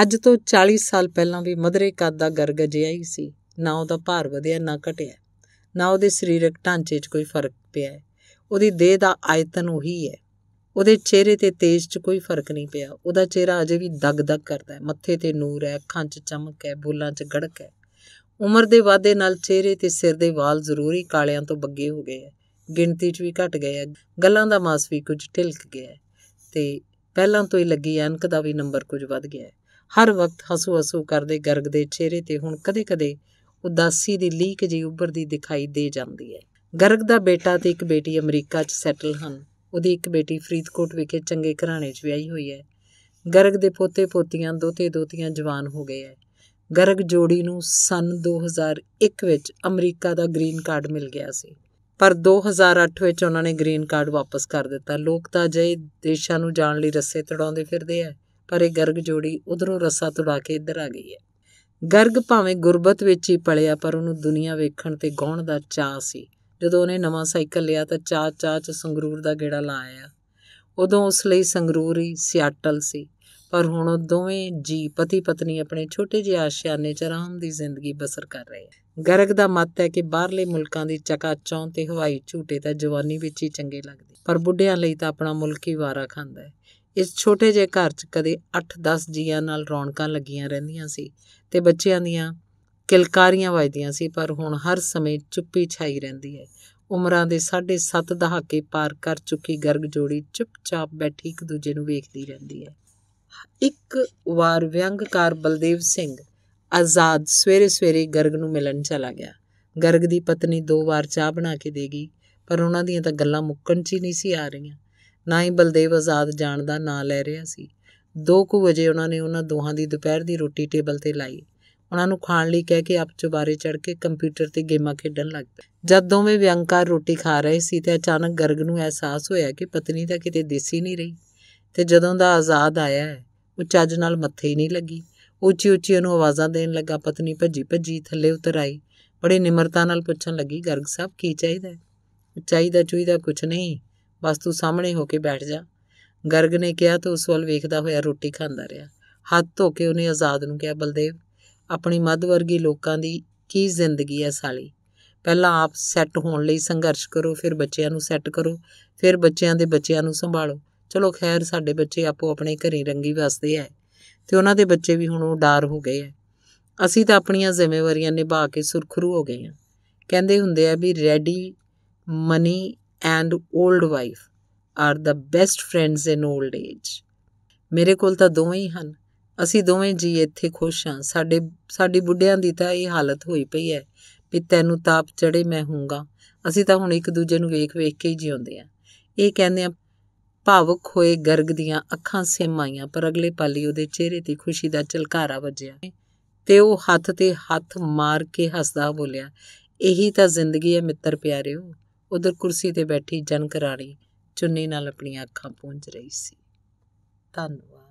ਅੱਜ ਤੋਂ 40 ਸਾਲ ਪਹਿਲਾਂ ਵੀ ਮਧਰੇ ਕੱਦ ਦਾ ਗਰਗਜਿਆ ਹੀ ਸੀ ਨਾ ਉਹਦਾ ਭਾਰ ਵਧਿਆ ਨਾ ਘਟਿਆ ਨਾ ਉਹਦੇ ਸਰੀਰਕ ਢਾਂਚੇ 'ਚ ਕੋਈ ਫਰਕ ਪਿਆ ਉਹਦੀ ਦੇਹ ਦਾ ਆਇਤਨ ਉਹੀ ਹੈ ਉਹਦੇ ਚਿਹਰੇ ਤੇ ਤੇਜ 'ਚ ਕੋਈ ਫਰਕ ਨਹੀਂ ਪਿਆ ਉਹਦਾ ਚਿਹਰਾ ਅਜੇ ਵੀ ਦਗ-ਦਗ ਕਰਦਾ ਹੈ ਮੱਥੇ ਤੇ ਨੂਰ ਹੈ ਅੱਖਾਂ 'ਚ ਚਮਕ ਹੈ ਬੋਲਾਂ 'ਚ ਗੜਕ ਹੈ ਉਮਰ ਦੇ ਵਾਧੇ ਨਾਲ ਚਿਹਰੇ ਤੇ ਸਿਰ ਦੇ ਵਾਲ ਜ਼ਰੂਰੀ ਕਾਲਿਆਂ ਤੋਂ ਬੱਗੇ ਹੋ ਗਏ ਹੈ ਗਿਣਤੀ 'ਚ ਵੀ ਘਟ ਗਏ ਹੈ ਗੱਲਾਂ ਦਾ ਮਾਸ ਵੀ ਕੁਝ ਢਿਲਕ ਗਿਆ ਹੈ ਤੇ ਪਹਿਲਾਂ ਤੋਂ ਹੀ ਲੱਗੀ ਅਨਕ ਦਾ ਵੀ ਨੰਬਰ ਕੁਝ ਵੱਧ ਗਿਆ ਹੈ ਹਰ ਵਕਤ ਹਸੂ-ਹਸੂ ਕਰਦੇ ਗਰਗਦੇ ਚਿਹਰੇ ਤੇ ਹੁਣ ਕਦੇ-ਕਦੇ ਉਦਾਸੀ ਦੀ ਲੀਕ ਜੀ ਉੱਭਰਦੀ ਦਿਖਾਈ ਦੇ ਜਾਂਦੀ ਹੈ ਗਰਗ ਦਾ ਬੇਟਾ ਤੇ ਇੱਕ ਬੇਟੀ ਅਮਰੀਕਾ 'ਚ ਸੈਟਲ ਹਨ ਉਹਦੀ ਇੱਕ ਬੇਟੀ ਫਰੀਦਕੋਟ ਵਿਖੇ ਚੰਗੇ ਘਰਾਣੇ 'ਚ ਵਿਆਹੀ ਹੋਈ ਹੈ ਗਰਗ ਦੇ ਪੋਤੇ-ਪੋਤੀਆਂ ਦੋਤੇ-ਦੋਤੀਆਂ ਜਵਾਨ ਹੋ ਗਏ ਹੈ ਗਰਗ ਜੋੜੀ ਨੂੰ ਸਨ 2001 ਵਿੱਚ ਅਮਰੀਕਾ ਦਾ ਗ੍ਰੀਨ ਕਾਰਡ ਮਿਲ ਗਿਆ ਸੀ ਪਰ 2008 ਵਿੱਚ ਉਹਨਾਂ ਨੇ ਗ੍ਰੀਨ ਕਾਰਡ ਵਾਪਸ ਕਰ ਦਿੱਤਾ ਲੋਕ ਤਾਂ ਅਜੇ ਦੇਸ਼ਾਂ ਨੂੰ ਜਾਣ ਲਈ ਰਸੇ ਤੜਾਉਂਦੇ ਫਿਰਦੇ ਆ ਪਰ ਇਹ ਗਰਗ ਜੋੜੀ ਉਧਰੋਂ ਰਸਾ ਤੁੜਾ ਕੇ ਇੱਧਰ ਆ ਗਈ ਹੈ ਗਰਗ ਭਾਵੇਂ ਗੁਰਬਤ ਵਿੱਚ ਹੀ ਪਲਿਆ ਪਰ ਉਹਨੂੰ ਦੁਨੀਆ ਵੇਖਣ ਤੇ ਗਾਉਣ ਦਾ ਚਾਹ ਸੀ ਜਦੋਂ ਉਹਨੇ ਨਵਾਂ ਸਾਈਕਲ ਲਿਆ ਤਾਂ ਚਾਹ ਚਾਹ ਚ ਸੰਗਰੂਰ ਦਾ ਗੇੜਾ ਲਾਇਆ ਉਦੋਂ ਉਸ ਲਈ ਸੰਗਰੂਰ ਹੀ ਸਿਆਟਲ ਸੀ ਪਰ ਹੁਣ ਉਹ ਦੋਵੇਂ ਜੀ ਪਤੀ ਪਤਨੀ ਆਪਣੇ ਛੋਟੇ ਜਿਹੇ ਆਸ਼ਿਆਨੇ 'ਚ ਆਰਾਮ ਦੀ ਜ਼ਿੰਦਗੀ ਬਸਰ ਕਰ ਰਹੇ ਹੈ ਗਰਗ ਦਾ ਮਤ ਹੈ ਕਿ ਬਾਹਰਲੇ ਮੁਲਕਾਂ ਦੀ ਚੌਂ ਤੇ ਹਵਾਈ ਝੂਟੇ ਤਾਂ ਜਵਾਨੀ ਵਿੱਚ ਹੀ ਚੰਗੇ ਲੱਗਦੇ ਪਰ ਬੁੱਢਿਆਂ ਲਈ ਤਾਂ ਆਪਣਾ ਮੁਲਕ ਹੀ ਵਾਰਾ ਖਾਂਦਾ ਹੈ ਇਸ ਛੋਟੇ ਜਿਹੇ ਘਰ 'ਚ ਕਦੇ 8-10 ਜੀਆਂ ਨਾਲ ਰੌਣਕਾਂ ਲੱਗੀਆਂ ਰਹਿੰਦੀਆਂ ਸੀ ਤੇ ਬੱਚਿਆਂ ਦੀਆਂ ਕਿਲਕਾਰੀਆਂ ਵੱਜਦੀਆਂ ਸੀ ਪਰ ਹੁਣ ਹਰ ਸਮੇਂ ਚੁੱਪੀ ਛਾਈ ਰਹਿੰਦੀ ਹੈ ਉਮਰਾਂ ਦੇ 7.5 ਦਹਾਕੇ ਪਾਰ ਕਰ ਚੁੱਕੀ ਗਰਗ ਜੋੜੀ ਚੁੱਪਚਾਪ ਬੈਠੀ ਇੱਕ ਦੂਜੇ ਨੂੰ ਵੇਖਦੀ ਰਹਿੰਦੀ ਹੈ ਇੱਕ ਵਾਰ ਵਿਅੰਗਕਾਰ ਬਲਦੇਵ ਸਿੰਘ ਆਜ਼ਾਦ ਸਵੇਰੇ-ਸਵੇਰੇ ਗਰਗ ਨੂੰ ਮਿਲਣ ਚਲਾ ਗਿਆ ਗਰਗ ਦੀ ਪਤਨੀ ਦੋ ਵਾਰ ਚਾਹ ਬਣਾ ਕੇ ਦੇਗੀ ਪਰ ਉਹਨਾਂ ਦੀਆਂ ਤਾਂ ਗੱਲਾਂ ਮੁੱਕਣ 'ਚ ਹੀ ਨਹੀਂ ਸੀ ਆ ਰਹੀਆਂ ਨਾ ਹੀ ਬਲਦੇਵ ਆਜ਼ਾਦ ਜਾਣ ਦਾ ਨਾਂ ਲੈ ਰਿਹਾ ਸੀ 2 ਕੁ ਵਜੇ ਉਹਨਾਂ ਨੇ ਉਹਨਾਂ ਦੋਹਾਂ ਦੀ ਦੁਪਹਿਰ ਦੀ ਰੋਟੀ ਟੇਬਲ ਤੇ ਲਾਈ ਉਹਨਾਂ ਨੂੰ ਖਾਣ ਲਈ ਕਹਿ ਕੇ ਆਪ ਚੁਬਾਰੇ ਚੜ ਕੇ ਕੰਪਿਊਟਰ ਤੇ ਗੇਮਾਂ ਖੇਡਣ ਲੱਗ ਪਏ ਜਦ ਦੋਵੇਂ ਵਿਅੰਕਾਰ ਰੋਟੀ ਖਾ ਰਹੇ ਸੀ ਤੇ ਅਚਾਨਕ ਗਰਗ ਨੂੰ ਅਹਿਸਾਸ ਹੋਇਆ ਕਿ ਪਤਨੀ ਤਾਂ ਕਿਤੇ ਦੇਸੀ ਨਹੀਂ ਰਹੀ ਤੇ ਜਦੋਂ ਦਾ ਆਜ਼ਾਦ ਆਇਆ ਹੈ ਉਹ ਚੱਜ ਨਾਲ ਮੱਥੇ ਹੀ ਨਹੀਂ ਲੱਗੀ ਉੱਚੀ ਉੱਚੀ ਉਹਨੂੰ ਆਵਾਜ਼ਾਂ ਦੇਣ ਲੱਗਾ ਪਤਨੀ ਭੱਜੀ ਭੱਜੀ ਥੱਲੇ ਉਤਰ ਆਈ ਬੜੇ ਨਿਮਰਤਾ ਨਾਲ ਪੁੱਛਣ ਲੱਗੀ ਗਰਗ ਸਾਹਿਬ ਕੀ ਚਾਹੀਦਾ ਚਾਹੀਦਾ ਚੁਈਦਾ ਕੁਝ ਨਹੀਂ ਬਸ ਤੂੰ ਸਾਹਮਣੇ ਹੋ ਕੇ ਬੈਠ ਜਾ ਗਰਗ ਨੇ ਕਿਹਾ ਤੇ ਉਸ ਵੱਲ ਵੇਖਦਾ ਹੋਇਆ ਰੋਟੀ ਖਾਂਦਾ ਰਿਹਾ ਹੱਥ ਧੋ ਕੇ ਉਹਨੇ ਆਜ਼ਾਦ ਨੂੰ ਕਿਹਾ ਬਲਦੇਵ ਆਪਣੀ ਮੱਧ ਵਰਗੀ ਲੋਕਾਂ ਦੀ ਕੀ ਜ਼ਿੰਦਗੀ ਐ ਸਾਲੀ ਪਹਿਲਾਂ ਆਪ ਸੈੱਟ ਹੋਣ ਲਈ ਸੰਘਰਸ਼ ਕਰੋ ਫਿਰ ਬੱਚਿਆਂ ਨੂੰ ਸੈੱਟ ਕਰੋ ਫਿਰ ਬੱਚਿਆਂ ਦੇ ਬੱਚਿਆਂ ਨੂੰ ਸੰਭਾਲੋ ਚਲੋ ਖੈਰ ਸਾਡੇ ਬੱਚੇ ਆਪੋ ਆਪਣੇ ਘਰੇ ਰੰਗੀ ਵਸਦੇ ਐ ਤੇ ਉਹਨਾਂ ਦੇ ਬੱਚੇ ਵੀ ਹੁਣ ਉਡਾਰ ਹੋ ਗਏ ਐ ਅਸੀਂ ਤਾਂ ਆਪਣੀਆਂ ਜ਼ਿੰਮੇਵਾਰੀਆਂ ਨਿਭਾ ਕੇ ਸੁਰਖਰੂ ਹੋ ਗਏ ਆ ਕਹਿੰਦੇ ਹੁੰਦੇ ਆ ਵੀ ready money and old wife are the best friends in old age ਮੇਰੇ ਕੋਲ ਤਾਂ ਦੋਵੇਂ ਹੀ ਹਨ ਅਸੀਂ ਦੋਵੇਂ ਜੀ ਇੱਥੇ ਖੁਸ਼ ਹਾਂ ਸਾਡੇ ਸਾਡੀ ਬੁੱਢਿਆਂ ਦੀ ਤਾਂ ਇਹ ਹਾਲਤ ਹੋਈ ਪਈ ਹੈ ਵੀ ਤੈਨੂੰ ਤਾਪ ਚੜੇ ਮੈਂ ਹੂੰਗਾ ਅਸੀਂ ਤਾਂ ਹੁਣ ਇੱਕ ਦੂਜੇ ਨੂੰ ਵੇਖ-ਵੇਖ ਕੇ ਹੀ ਜਿਉਂਦੇ ਆ ਇਹ ਕਹਿੰਦੇ ਆ ਭਾਵਕ ਹੋਏ ਗਰਗ ਦੀਆਂ ਅੱਖਾਂ ਸਿਮ ਆਈਆਂ ਪਰ ਅਗਲੇ ਪਲ ਹੀ ਉਹਦੇ ਚਿਹਰੇ ਤੇ ਖੁਸ਼ੀ ਦਾ ਝਲਕਾਰਾ ਵੱਜਿਆ ਤੇ ਉਹ ਹੱਥ ਤੇ ਹੱਥ ਮਾਰ ਕੇ ਹੱਸਦਾ ਬੋਲਿਆ ਇਹੀ ਤਾਂ ਜ਼ਿੰਦਗੀ ਹੈ ਮਿੱਤਰ ਪਿਆਰਿਓ ਉਧਰ ਕੁਰਸੀ ਤੇ ਬੈਠੀ ਜਨਕ ਰਾਣੀ ਚੁੰਨੀ ਨਾਲ ਆਪਣੀਆਂ ਅੱਖਾਂ ਪੂੰਝ ਰਹੀ ਸੀ ਧੰਨਵਾਦ